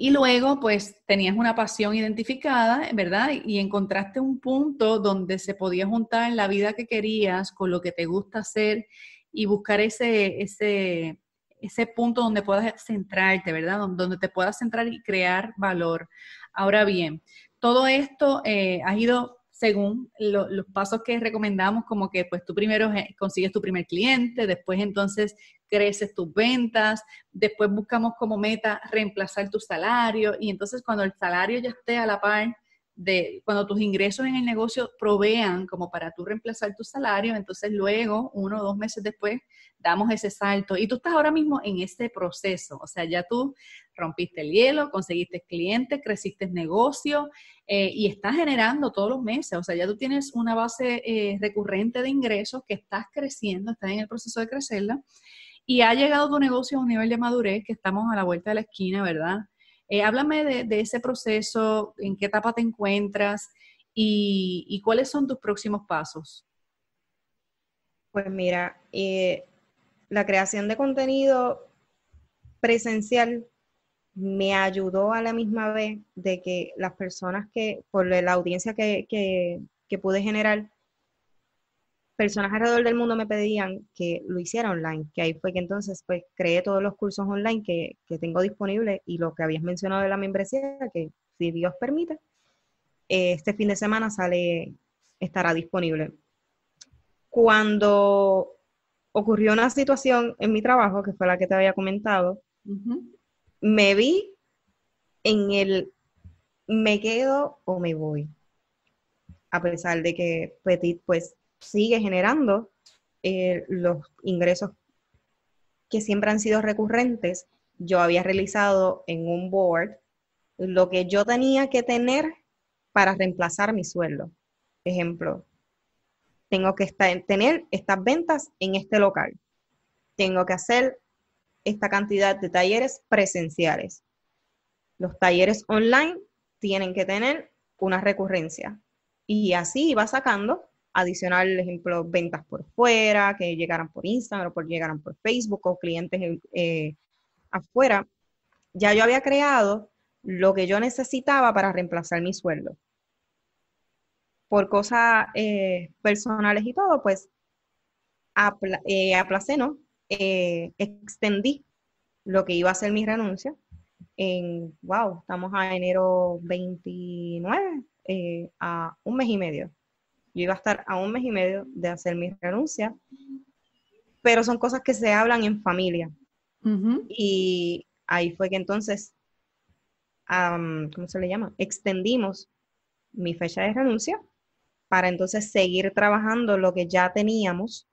S1: y luego, pues, tenías una pasión identificada, ¿verdad? Y encontraste un punto donde se podía juntar la vida que querías con lo que te gusta hacer y buscar ese, ese, ese punto donde puedas centrarte, ¿verdad? Donde te puedas centrar y crear valor. Ahora bien, todo esto eh, ha ido según los pasos que recomendamos, como que pues tú primero eh, consigues tu primer cliente, después entonces creces tus ventas, después buscamos como meta reemplazar tu salario y entonces cuando el salario ya esté a la par de cuando tus ingresos en el negocio provean como para tú reemplazar tu salario, entonces luego, uno o dos meses después, damos ese salto. Y tú estás ahora mismo en ese proceso, o sea, ya tú rompiste el hielo, conseguiste clientes, creciste negocio eh, y estás generando todos los meses. O sea, ya tú tienes una base eh, recurrente de ingresos que estás creciendo, estás en el proceso de crecerla y ha llegado tu negocio a un nivel de madurez que estamos a la vuelta de la esquina, ¿verdad? Eh, háblame de, ese proceso, en qué etapa te encuentras y cuáles son tus próximos pasos. Pues mira,
S2: la creación de contenido presencial me ayudó a la misma vez de que las personas que, por la audiencia que, pude generar, personas alrededor del mundo me pedían que lo hiciera online, que ahí fue que entonces pues creé todos los cursos online que, que tengo disponibles y lo que habías mencionado de la membresía, que si Dios permite, este fin de semana sale, estará disponible. Cuando ocurrió una situación en mi trabajo, que fue la que te había comentado, me vi en el me quedo o me voy. A pesar de que Petit pues, pues sigue generando eh, los ingresos que siempre han sido recurrentes, yo había realizado en un board lo que yo tenía que tener para reemplazar mi sueldo. Ejemplo, tengo que estar, tener estas ventas en este local. Tengo que hacer esta cantidad de talleres presenciales. Los talleres online tienen que tener una recurrencia. Y así va sacando adicional, ejemplo, ventas por fuera, que llegaran por Instagram o por, llegaran por Facebook o clientes eh, eh, afuera. Ya yo había creado lo que yo necesitaba para reemplazar mi sueldo. Por cosas eh, personales y todo, pues aplacé, ¿no? Eh, extendí lo que iba a ser mi renuncia. En, wow, estamos a enero 29, eh, a un mes y medio. Yo iba a estar a un mes y medio de hacer mi renuncia, pero son cosas que se hablan en familia. Y ahí fue que entonces, ¿cómo se le llama? Extendimos mi fecha de renuncia para entonces seguir trabajando lo que ya teníamos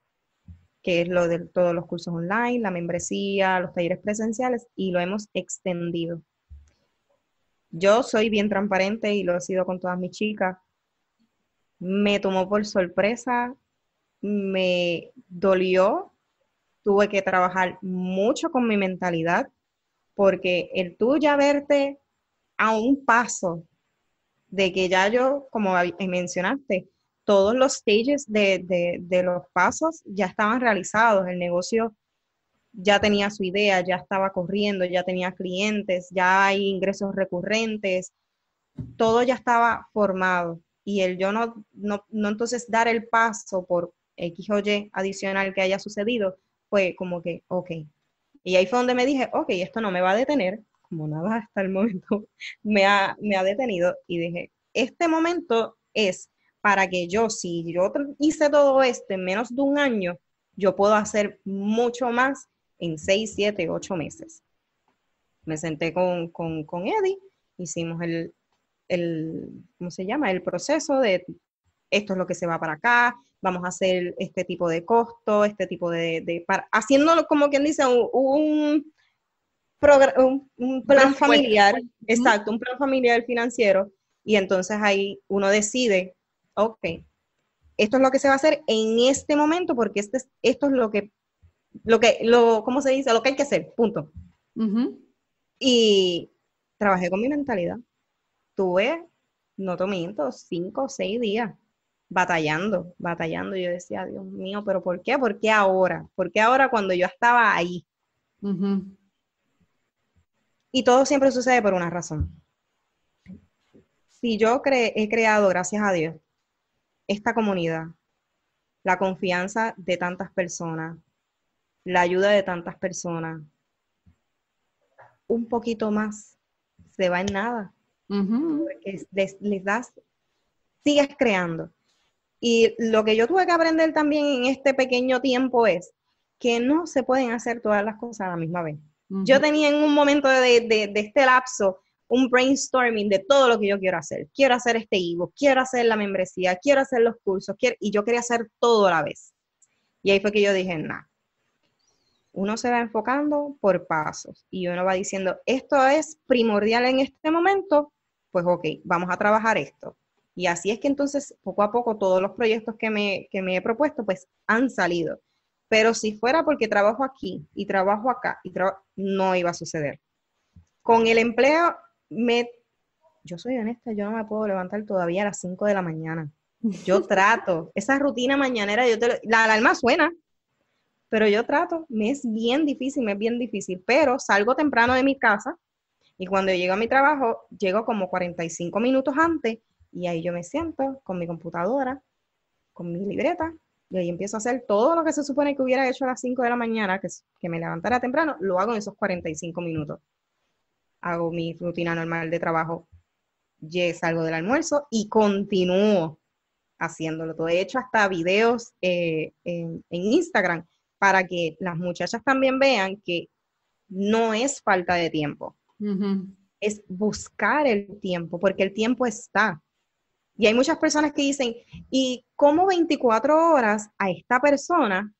S2: que es lo de todos los cursos online, la membresía, los talleres presenciales, y lo hemos extendido. Yo soy bien transparente y lo he sido con todas mis chicas. Me tomó por sorpresa, me dolió, tuve que trabajar mucho con mi mentalidad, porque el tuyo ya verte a un paso de que ya yo, como mencionaste, todos los stages de, los pasos ya estaban realizados, el negocio ya tenía su idea, ya estaba corriendo, ya tenía clientes, ya hay ingresos recurrentes, todo ya estaba formado. Y el yo no, no, entonces dar el paso por X o Y adicional que haya sucedido, fue como que, ok. Y ahí fue donde me dije, ok, esto no me va a detener, como nada hasta el momento me ha, me ha detenido, y dije, este momento es para que yo, si yo hice todo esto en menos de un año, yo puedo hacer mucho más en seis, siete, ocho meses. Me senté con, con, con Eddie, hicimos el, el, ¿cómo se llama? El proceso de esto es lo que se va para acá, vamos a hacer este tipo de costo, este tipo de, de haciéndolo como quien dice, un, un, un plan familiar, exacto, un plan familiar financiero, y entonces ahí uno decide ok, esto es lo que se va a hacer en este momento porque este, esto es lo que, lo que, lo, ¿cómo se dice? Lo que hay que hacer, punto. Y trabajé con mi mentalidad. Tuve, no te miento, cinco o seis días batallando, batallando. Yo decía, Dios mío, pero ¿por qué? ¿Por qué ahora? ¿Por qué ahora cuando yo estaba ahí? Y todo siempre sucede por una razón. Si yo he creado, gracias a Dios, esta comunidad, la confianza de tantas personas, la ayuda de tantas personas. Un poquito más se va en nada. les, das, sigues creando. Y lo que yo tuve que aprender también en este pequeño tiempo es que no se pueden hacer todas las cosas a la misma vez. Yo tenía en un momento de, de este lapso un brainstorming de todo lo que yo quiero hacer. Quiero hacer este ebook, quiero hacer la membresía, quiero hacer los cursos, y yo quería hacer todo a la vez. Y ahí fue que yo dije, nada, uno se va enfocando por pasos y uno va diciendo, esto es primordial en este momento, pues ok, vamos a trabajar esto. Y así es que entonces, poco a poco, todos los proyectos que me, he propuesto, pues han salido. Pero si fuera porque trabajo aquí y trabajo acá, y no iba a suceder. Con el empleo me, yo soy honesta, yo no me puedo levantar todavía a las 5 de la mañana. Yo trato, esa rutina mañanera, yo te la alarma suena, pero yo trato, me es bien difícil, me es bien difícil, pero salgo temprano de mi casa y cuando llego a mi trabajo, llego como 45 minutos antes y ahí yo me siento con mi computadora, con mi libreta y ahí empiezo a hacer todo lo que se supone que hubiera hecho a las 5 de la mañana, que, que me levantara temprano, lo hago en esos 45 minutos hago mi rutina normal de trabajo, salgo del almuerzo y continúo haciéndolo. Todo. He hecho hasta videos eh, en, Instagram para que las muchachas también vean que no es falta de tiempo, es buscar el tiempo, porque el tiempo está. Y hay muchas personas que dicen, ¿y cómo 24 horas a esta persona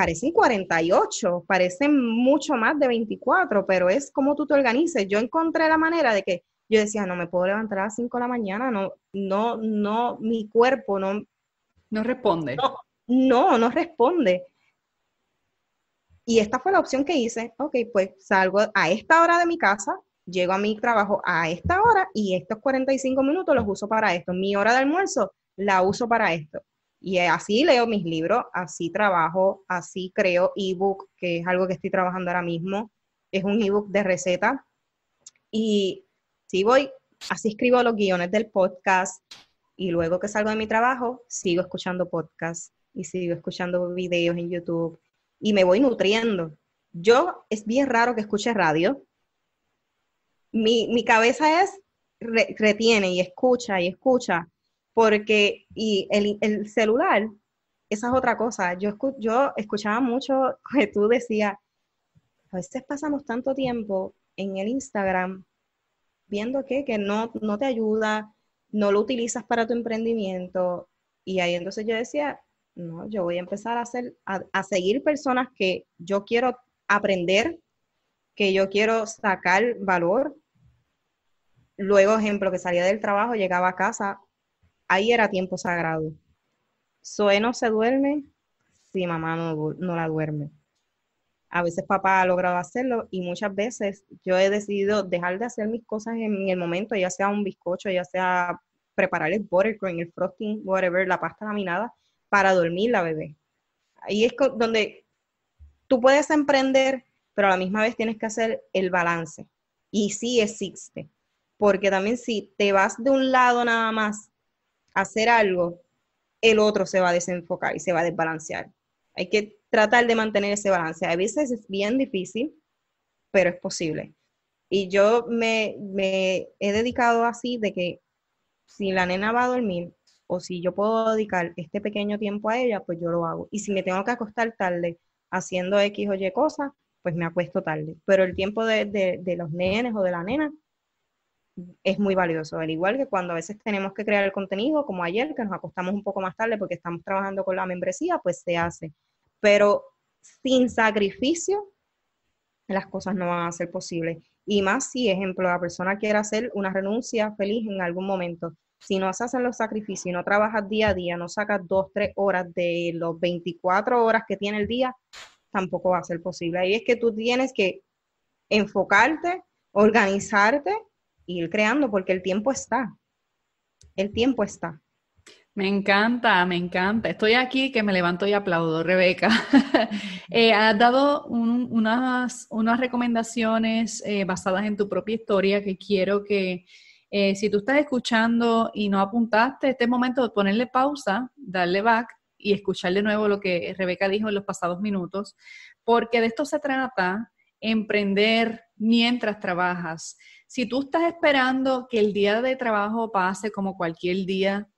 S2: parecen 48, parecen mucho más de 24, pero es como tú te organices. Yo encontré la manera de que yo decía, no me puedo levantar a las 5 de la mañana, no, no, no, mi cuerpo no... No responde. No, no, no responde. Y esta fue la opción que hice. Ok, pues salgo a esta hora de mi casa, llego a mi trabajo a esta hora y estos 45 minutos los uso para esto. Mi hora de almuerzo la uso para esto. Y eh, así leo mis libros, así trabajo, así creo ebook, que es algo que estoy trabajando ahora mismo. Es un ebook de receta. Y si voy, así escribo los guiones del podcast. Y luego que salgo de mi trabajo, sigo escuchando podcast. y sigo escuchando videos en YouTube y me voy nutriendo. Yo es bien raro que escuche radio. Mi, cabeza es, retiene y escucha y escucha porque y el, celular, esa es otra cosa. Yo, escuchaba mucho que tú decías, a veces pasamos tanto tiempo en el Instagram viendo que, no, no te ayuda, no lo utilizas para tu emprendimiento. Y ahí entonces yo decía, no, yo voy a empezar a, hacer, a seguir personas que yo quiero aprender, que yo quiero sacar valor. Luego, ejemplo, que salía del trabajo, llegaba a casa, ahí era tiempo sagrado. Zoe no se duerme si mamá no, no la duerme. A veces papá ha logrado hacerlo y muchas veces yo he decidido dejar de hacer mis cosas en el momento, ya sea un bizcocho, ya sea preparar el buttercream, el frosting, whatever, la pasta laminada, para dormir la bebé. Ahí es donde tú puedes emprender, pero a la misma vez tienes que hacer el balance. Y sí existe, porque también si te vas de un lado nada más hacer algo, el otro se va a desenfocar y se va a desbalancear. Hay que tratar de mantener ese balance. A veces es bien difícil, pero es posible. Y yo me, he dedicado así de que si la nena va a dormir o si yo puedo dedicar este pequeño tiempo a ella, pues yo lo hago. Y si me tengo que acostar tarde haciendo X o Y cosas, pues me acuesto tarde. Pero el tiempo de los nenes o de la nena, es muy valioso, al igual que cuando a veces tenemos que crear el contenido, como ayer, que nos acostamos un poco más tarde porque estamos trabajando con la membresía, pues se hace. Pero sin sacrificio, las cosas no van a ser posibles. Y más si, ejemplo, la persona quiere hacer una renuncia feliz en algún momento. Si no se hacen los sacrificios y no trabajas día a día, no sacas dos, tres horas de los 24 horas que tiene el día, tampoco va a ser posible. Ahí es que tú tienes que enfocarte, organizarte ir creando porque el tiempo está. El tiempo está.
S1: Me encanta, me encanta. Estoy aquí que me levanto y aplaudo, Rebeca. Eh, has dado unas, unas, recomendaciones eh, basadas en tu propia historia que quiero que eh, si tú estás escuchando y no apuntaste, este momento de ponerle pausa, darle back y escuchar de nuevo lo que Rebeca dijo en los pasados minutos, porque de esto se trata, emprender mientras trabajas si tú estás esperando que el día de trabajo pase como cualquier día,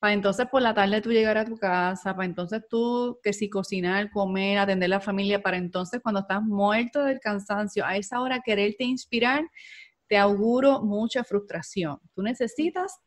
S1: para entonces por la tarde tú llegar a tu casa, para entonces tú que si cocinar, comer, atender a la familia, para entonces cuando estás muerto del cansancio, a esa hora quererte inspirar, te auguro mucha frustración. Tú necesitas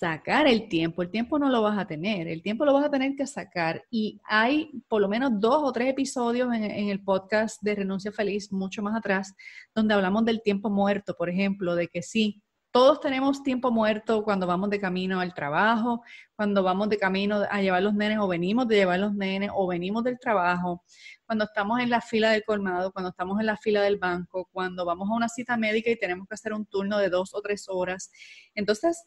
S1: sacar el tiempo. El tiempo no lo vas a tener, el tiempo lo vas a tener que sacar. Y hay por lo menos dos o tres episodios en, el podcast de Renuncia Feliz, mucho más atrás, donde hablamos del tiempo muerto, por ejemplo, de que sí. Todos tenemos tiempo muerto cuando vamos de camino al trabajo, cuando vamos de camino a llevar los nenes o venimos de llevar los nenes o venimos del trabajo, cuando estamos en la fila del colmado, cuando estamos en la fila del banco, cuando vamos a una cita médica y tenemos que hacer un turno de dos o tres horas. Entonces,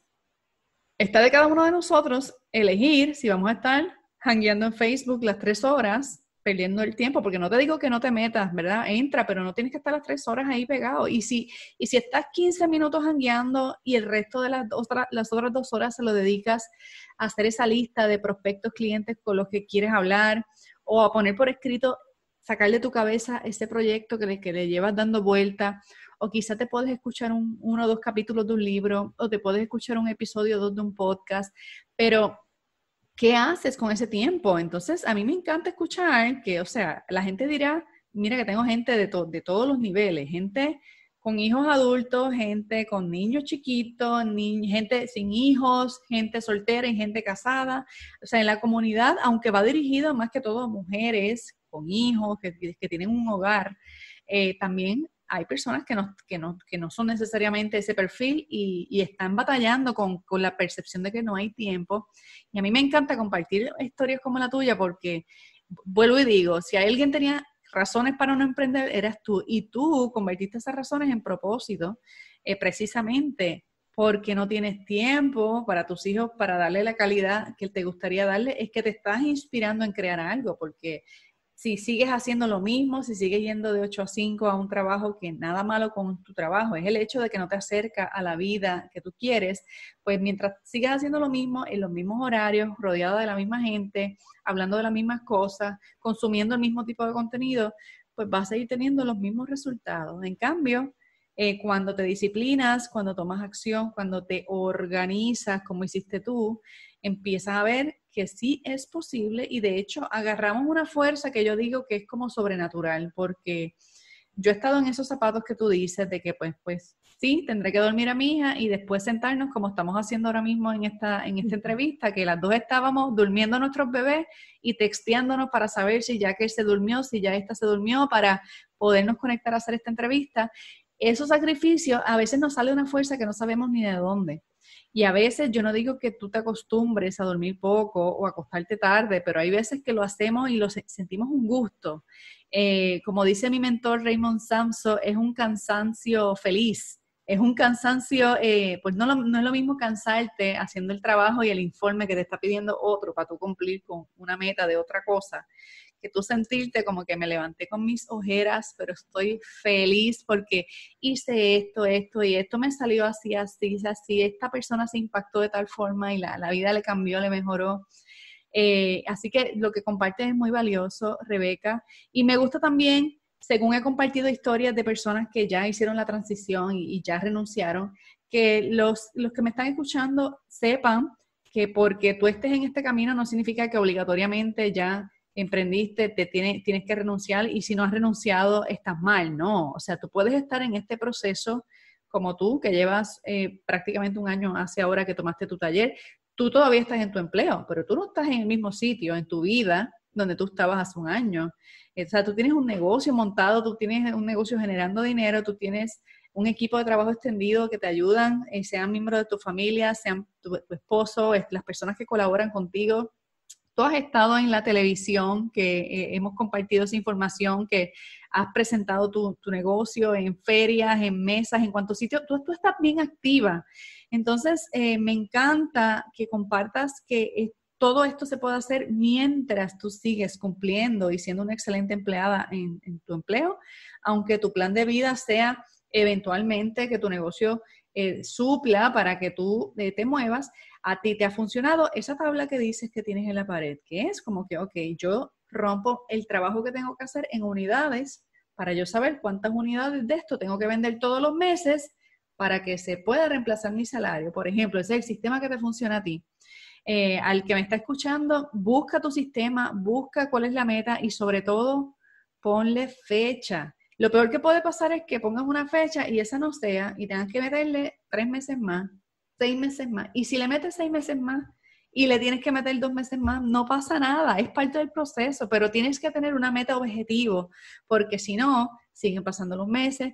S1: está de cada uno de nosotros elegir si vamos a estar hangueando en Facebook las tres horas, perdiendo el tiempo, porque no te digo que no te metas, ¿verdad? Entra, pero no tienes que estar las tres horas ahí pegado. Y si, y si estás 15 minutos hangueando y el resto de las, las otras dos horas se lo dedicas a hacer esa lista de prospectos, clientes con los que quieres hablar, o a poner por escrito, sacar de tu cabeza ese proyecto que le, que le llevas dando vuelta, o quizá te puedes escuchar uno o dos capítulos de un libro, o te puedes escuchar un episodio o dos de un podcast, pero ¿qué haces con ese tiempo? Entonces, a mí me encanta escuchar que, o sea, la gente dirá, mira que tengo gente de, de todos los niveles, gente con hijos adultos, gente con niños chiquitos, ni gente sin hijos, gente soltera y gente casada. O sea, en la comunidad, aunque va dirigido más que todo a mujeres con hijos, que, que tienen un hogar, eh, también hay personas que no, que no, que no son necesariamente ese perfil y, están batallando con, la percepción de que no hay tiempo. Y a mí me encanta compartir historias como la tuya porque, vuelvo y digo, si alguien tenía razones para no emprender, eras tú. Y tú convertiste esas razones en propósito, eh, precisamente porque no tienes tiempo para tus hijos, para darle la calidad que te gustaría darle, es que te estás inspirando en crear algo, porque si sigues haciendo lo mismo, si sigues yendo de 8 a 5 a un trabajo que nada malo con tu trabajo, es el hecho de que no te acerca a la vida que tú quieres, pues mientras sigas haciendo lo mismo en los mismos horarios, rodeado de la misma gente, hablando de las mismas cosas, consumiendo el mismo tipo de contenido, pues vas a ir teniendo los mismos resultados. En cambio, eh, cuando te disciplinas, cuando tomas acción, cuando te organizas como hiciste tú, empiezas a ver que sí es posible y de hecho agarramos una fuerza que yo digo que es como sobrenatural, porque yo he estado en esos zapatos que tú dices de que pues, pues sí, tendré que dormir a mi hija y después sentarnos como estamos haciendo ahora mismo en esta, en esta entrevista, que las dos estábamos durmiendo nuestros bebés y texteándonos para saber si ya que se durmió, si ya esta se durmió, para podernos conectar a hacer esta entrevista esos sacrificios a veces nos sale una fuerza que no sabemos ni de dónde. Y a veces yo no digo que tú te acostumbres a dormir poco o acostarte tarde, pero hay veces que lo hacemos y lo sentimos un gusto. Eh, como dice mi mentor Raymond Samso, es un cansancio feliz. Es un cansancio, eh, pues no, no es lo mismo cansarte haciendo el trabajo y el informe que te está pidiendo otro para tú cumplir con una meta de otra cosa, que tú sentirte como que me levanté con mis ojeras, pero estoy feliz porque hice esto, esto y esto me salió así, así, así, esta persona se impactó de tal forma y la, vida le cambió, le mejoró. Eh, así que lo que compartes es muy valioso, Rebeca. Y me gusta también, según he compartido historias de personas que ya hicieron la transición y, ya renunciaron, que los, los que me están escuchando sepan que porque tú estés en este camino no significa que obligatoriamente ya emprendiste, te tienes que renunciar y si no has renunciado estás mal, no. O sea, tú puedes estar en este proceso como tú, que llevas eh, prácticamente un año hace ahora que tomaste tu taller, tú todavía estás en tu empleo, pero tú no estás en el mismo sitio, en tu vida, donde tú estabas hace un año. O sea, tú tienes un negocio montado, tú tienes un negocio generando dinero, tú tienes un equipo de trabajo extendido que te ayudan, eh, sean miembros de tu familia, sean tu, esposo, las personas que colaboran contigo tú has estado en la televisión, que eh, hemos compartido esa información, que has presentado tu, negocio en ferias, en mesas, en cuantos sitios, tú, estás bien activa. Entonces, eh, me encanta que compartas que eh, todo esto se puede hacer mientras tú sigues cumpliendo y siendo una excelente empleada en, tu empleo, aunque tu plan de vida sea eventualmente que tu negocio supla para que tú te muevas, a ti te ha funcionado esa tabla que dices que tienes en la pared, que es como que, ok, yo rompo el trabajo que tengo que hacer en unidades para yo saber cuántas unidades de esto tengo que vender todos los meses para que se pueda reemplazar mi salario. Por ejemplo, ese es el sistema que te funciona a ti. Eh, al que me está escuchando, busca tu sistema, busca cuál es la meta y sobre todo ponle fecha. Lo peor que puede pasar es que pongas una fecha y esa no sea y tengas que meterle tres meses más seis meses más. Y si le metes seis meses más y le tienes que meter dos meses más, no pasa nada, es parte del proceso, pero tienes que tener una meta objetivo, porque si no, siguen pasando los meses,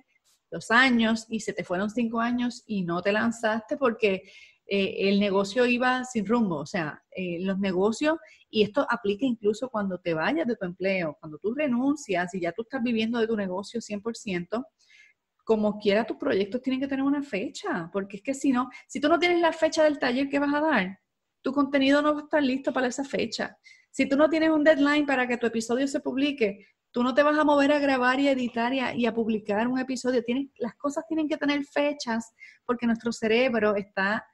S1: los años, y se te fueron cinco años y no te lanzaste porque eh, el negocio iba sin rumbo. O sea, eh, los negocios, y esto aplica incluso cuando te vayas de tu empleo, cuando tú renuncias y ya tú estás viviendo de tu negocio 100%, como quiera tus proyectos tienen que tener una fecha, porque es que si no, si tú no tienes la fecha del taller que vas a dar, tu contenido no va a estar listo para esa fecha. Si tú no tienes un deadline para que tu episodio se publique, tú no te vas a mover a grabar y a editar y a, publicar un episodio. Tienes, las cosas tienen que tener fechas porque nuestro cerebro está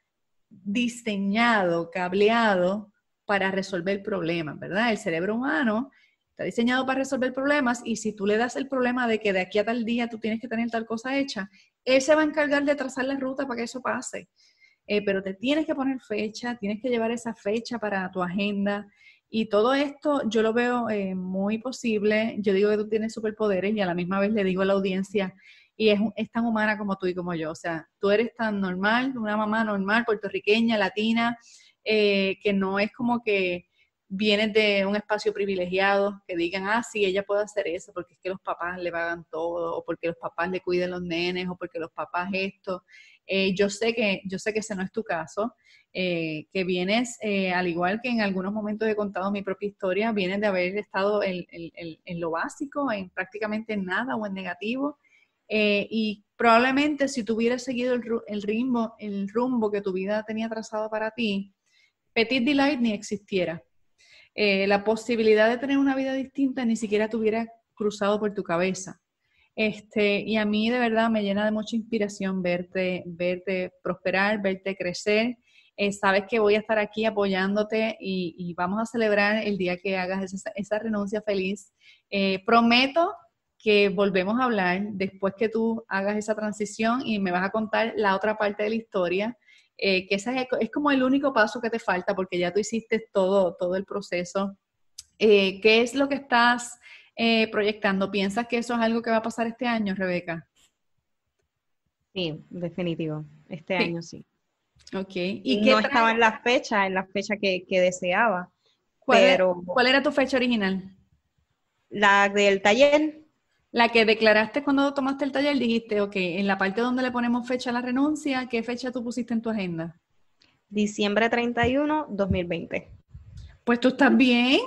S1: diseñado, cableado para resolver problemas, ¿verdad? El cerebro humano Está diseñado para resolver problemas y si tú le das el problema de que de aquí a tal día tú tienes que tener tal cosa hecha, él se va a encargar de trazar la ruta para que eso pase. Eh, pero te tienes que poner fecha, tienes que llevar esa fecha para tu agenda. Y todo esto yo lo veo eh, muy posible. Yo digo que tú tienes superpoderes y a la misma vez le digo a la audiencia, y es, tan humana como tú y como yo. O sea, tú eres tan normal, una mamá normal, puertorriqueña, latina, eh, que no es como que vienes de un espacio privilegiado, que digan, ah, sí, ella puede hacer eso porque es que los papás le pagan todo, o porque los papás le cuiden los nenes, o porque los papás esto. Eh, yo, sé que, yo sé que ese no es tu caso, eh, que vienes, eh, al igual que en algunos momentos he contado mi propia historia, vienes de haber estado en, lo básico, en prácticamente nada o en negativo, y probablemente si tuvieras seguido el, el, ritmo, el rumbo que tu vida tenía trazado para ti, Petit Delight ni existiera eh, la posibilidad de tener una vida distinta ni siquiera tuviera cruzado por tu cabeza. Este, y a mí de verdad me llena de mucha inspiración verte, verte prosperar, verte crecer. Eh, sabes que voy a estar aquí apoyándote y, vamos a celebrar el día que hagas esa, renuncia feliz. Eh, prometo que volvemos a hablar después que tú hagas esa transición y me vas a contar la otra parte de la historia eh, que es, como el único paso que te falta porque ya tú hiciste todo, todo el proceso. Eh, ¿Qué es lo que estás eh, proyectando? ¿Piensas que eso es algo que va a pasar este año, Rebeca? Sí,
S2: definitivo.
S1: Este año sí. Ok. ¿Y no estaba en la fecha, en la fecha que, deseaba. pero... ¿Cuál era tu fecha original? La del taller. La que declaraste cuando tomaste el taller, dijiste, ok, en la parte donde le ponemos fecha a la renuncia, ¿qué fecha tú pusiste en tu agenda? Diciembre 31, 2020. Pues tú estás bien.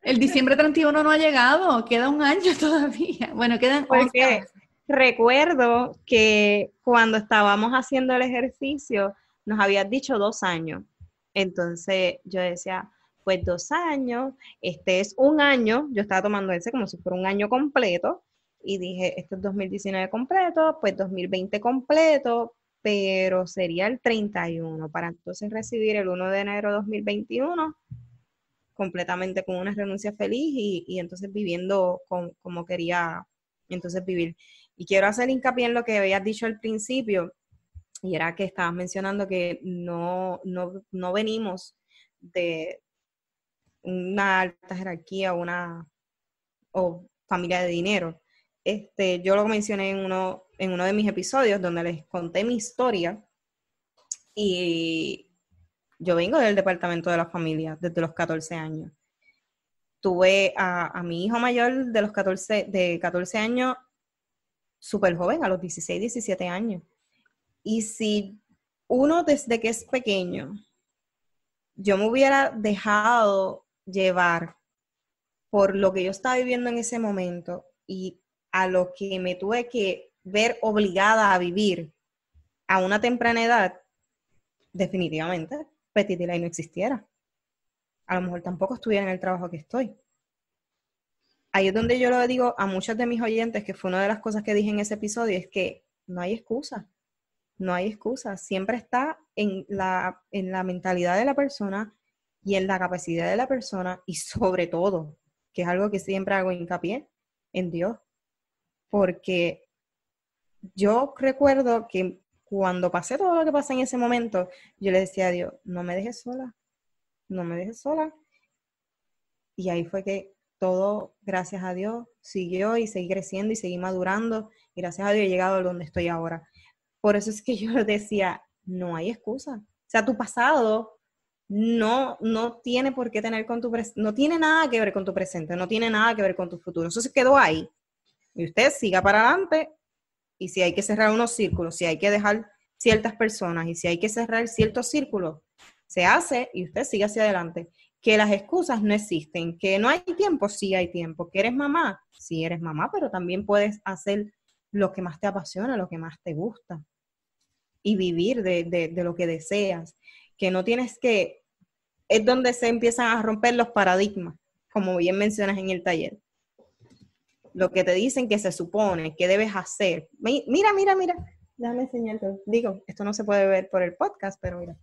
S1: El diciembre 31 no ha llegado, queda un año todavía. Bueno, quedan Porque recuerdo que cuando
S2: estábamos haciendo el ejercicio, nos habías dicho dos años. Entonces yo decía, pues dos años, este es un año, yo estaba tomando ese como si fuera un año completo, y dije, esto es 2019 completo, pues 2020 completo, pero sería el 31 para entonces recibir el 1 de enero de 2021 completamente con una renuncia feliz y, entonces viviendo como quería entonces vivir. Y quiero hacer hincapié en lo que habías dicho al principio, y era que estabas mencionando que no, venimos de una alta jerarquía una, o familia de dinero. Este, yo lo mencioné en uno, en uno de mis episodios donde les conté mi historia y yo vengo del departamento de la familia desde los 14 años. Tuve a, mi hijo mayor de los 14, de 14 años súper joven, a los 16, 17 años. Y si uno desde que es pequeño, yo me hubiera dejado llevar por lo que yo estaba viviendo en ese momento y a lo que me tuve que ver obligada a vivir a una temprana edad, definitivamente Petit Delay no existiera. A lo mejor tampoco estuviera en el trabajo que estoy. Ahí es donde yo lo digo a muchos de mis oyentes, que fue una de las cosas que dije en ese episodio, es que no hay excusa. No hay excusa. Siempre está en la, en la mentalidad de la persona y en la capacidad de la persona y sobre todo, que es algo que siempre hago hincapié, en Dios porque yo recuerdo que cuando pasé todo lo que pasé en ese momento, yo le decía a Dios, no me dejes sola, no me dejes sola. Y ahí fue que todo, gracias a Dios, siguió y seguí creciendo y seguí madurando. Y gracias a Dios he llegado a donde estoy ahora. Por eso es que yo decía, no hay excusa. O sea, tu pasado no, no tiene por qué tener con tu no tiene nada que ver con tu presente, no tiene nada que ver con tu futuro. Eso se quedó ahí. Y usted siga para adelante y si hay que cerrar unos círculos, si hay que dejar ciertas personas y si hay que cerrar ciertos círculos, se hace y usted sigue hacia adelante. Que las excusas no existen, que no hay tiempo, sí hay tiempo, que eres mamá, sí eres mamá, pero también puedes hacer lo que más te apasiona, lo que más te gusta y vivir de, de lo que deseas, que no tienes que, es donde se empiezan a romper los paradigmas, como bien mencionas en el taller lo que te dicen que se supone, que debes hacer. Mira, mira, mira. dame enseñarte. Digo, esto no se puede ver por el podcast, pero mira.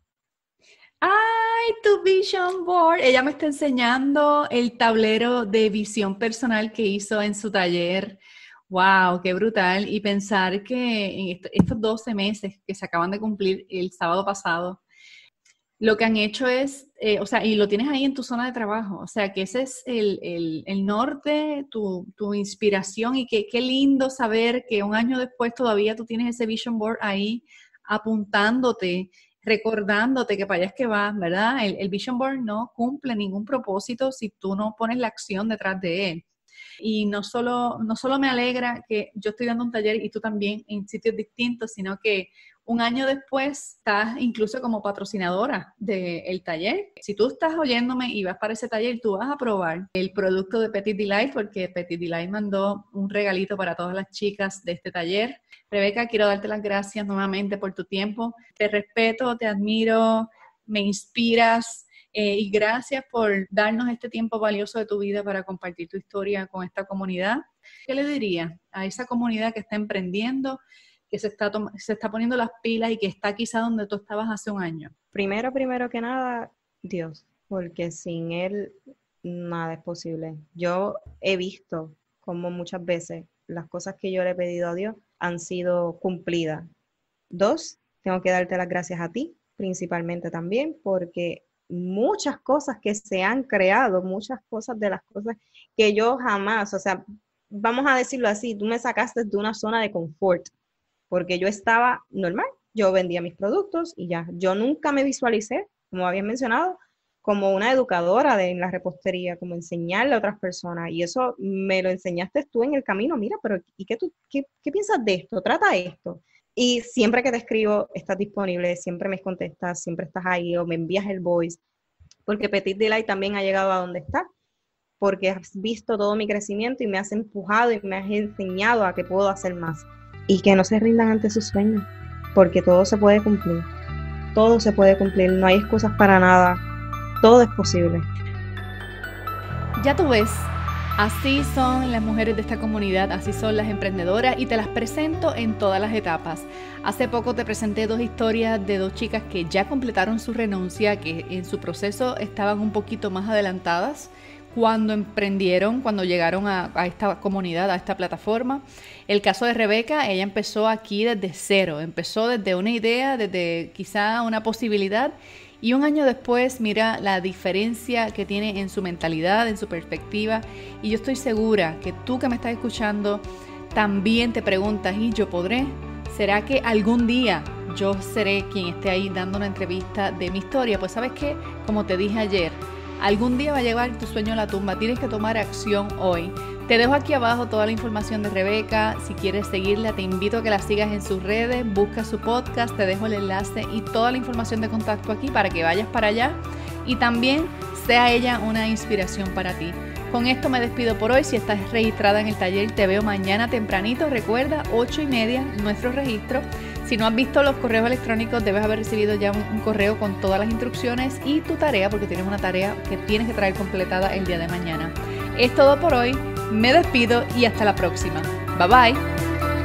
S1: ¡Ay, tu vision board! Ella me está enseñando el tablero de visión personal que hizo en su taller. ¡Wow! ¡Qué brutal! Y pensar que en estos 12 meses que se acaban de cumplir el sábado pasado, lo que han hecho es, eh, o sea, y lo tienes ahí en tu zona de trabajo, o sea, que ese es el, norte, tu, tu, inspiración y que, qué lindo saber que un año después todavía tú tienes ese vision board ahí apuntándote, recordándote que para allá es que vas, ¿verdad? El, vision board no cumple ningún propósito si tú no pones la acción detrás de él. Y no solo, no solo me alegra que yo estoy dando un taller y tú también en sitios distintos, sino que un año después estás incluso como patrocinadora del taller. Si tú estás oyéndome y vas para ese taller, tú vas a probar el producto de Petit Delight porque Petit Delight mandó un regalito para todas las chicas de este taller. Rebeca, quiero darte las gracias nuevamente por tu tiempo. Te respeto, te admiro, me inspiras. Eh, y gracias por darnos este tiempo valioso de tu vida para compartir tu historia con esta comunidad. ¿Qué le diría a esa comunidad que está emprendiendo, que se está, se está poniendo las pilas y que está quizá donde tú estabas hace un año?
S2: Primero, primero que nada, Dios, porque sin Él nada es posible. Yo he visto como muchas veces las cosas que yo le he pedido a Dios han sido cumplidas. Dos, tengo que darte las gracias a ti, principalmente también, porque muchas cosas que se han creado, muchas cosas de las cosas que yo jamás, o sea, vamos a decirlo así, tú me sacaste de una zona de confort porque yo estaba normal, yo vendía mis productos y ya, yo nunca me visualicé, como habías mencionado, como una educadora de la repostería, como enseñarle a otras personas. Y eso me lo enseñaste tú en el camino, mira, pero ¿y qué, tú, qué, qué piensas de esto? Trata esto. Y siempre que te escribo, estás disponible, siempre me contestas, siempre estás ahí o me envías el voice, porque Petit Delight también ha llegado a donde está, porque has visto todo mi crecimiento y me has empujado y me has enseñado a que puedo hacer más y que no se rindan ante sus sueños, porque todo se puede cumplir. Todo se puede cumplir, no hay excusas para nada. Todo es posible.
S1: Ya tú ves, así son las mujeres de esta comunidad, así son las emprendedoras y te las presento en todas las etapas. Hace poco te presenté dos historias de dos chicas que ya completaron su renuncia, que en su proceso estaban un poquito más adelantadas cuando emprendieron, cuando llegaron a, esta comunidad, a esta plataforma. El caso de Rebeca, ella empezó aquí desde cero, empezó desde una idea, desde quizá una posibilidad, y un año después mira la diferencia que tiene en su mentalidad, en su perspectiva, y yo estoy segura que tú que me estás escuchando también te preguntas, ¿y yo podré? ¿Será que algún día yo seré quien esté ahí dando una entrevista de mi historia? Pues sabes qué, como te dije ayer, Algún día va a llevar tu sueño a la tumba, tienes que tomar acción hoy. Te dejo aquí abajo toda la información de Rebeca. Si quieres seguirla, te invito a que la sigas en sus redes, busca su podcast, te dejo el enlace y toda la información de contacto aquí para que vayas para allá y también sea ella una inspiración para ti. Con esto me despido por hoy. Si estás registrada en el taller, te veo mañana tempranito. Recuerda, 8 y media, nuestro registro. Si no has visto los correos electrónicos, debes haber recibido ya un, correo con todas las instrucciones y tu tarea, porque tienes una tarea que tienes que traer completada el día de mañana. Es todo por hoy, me despido y hasta la próxima. Bye bye.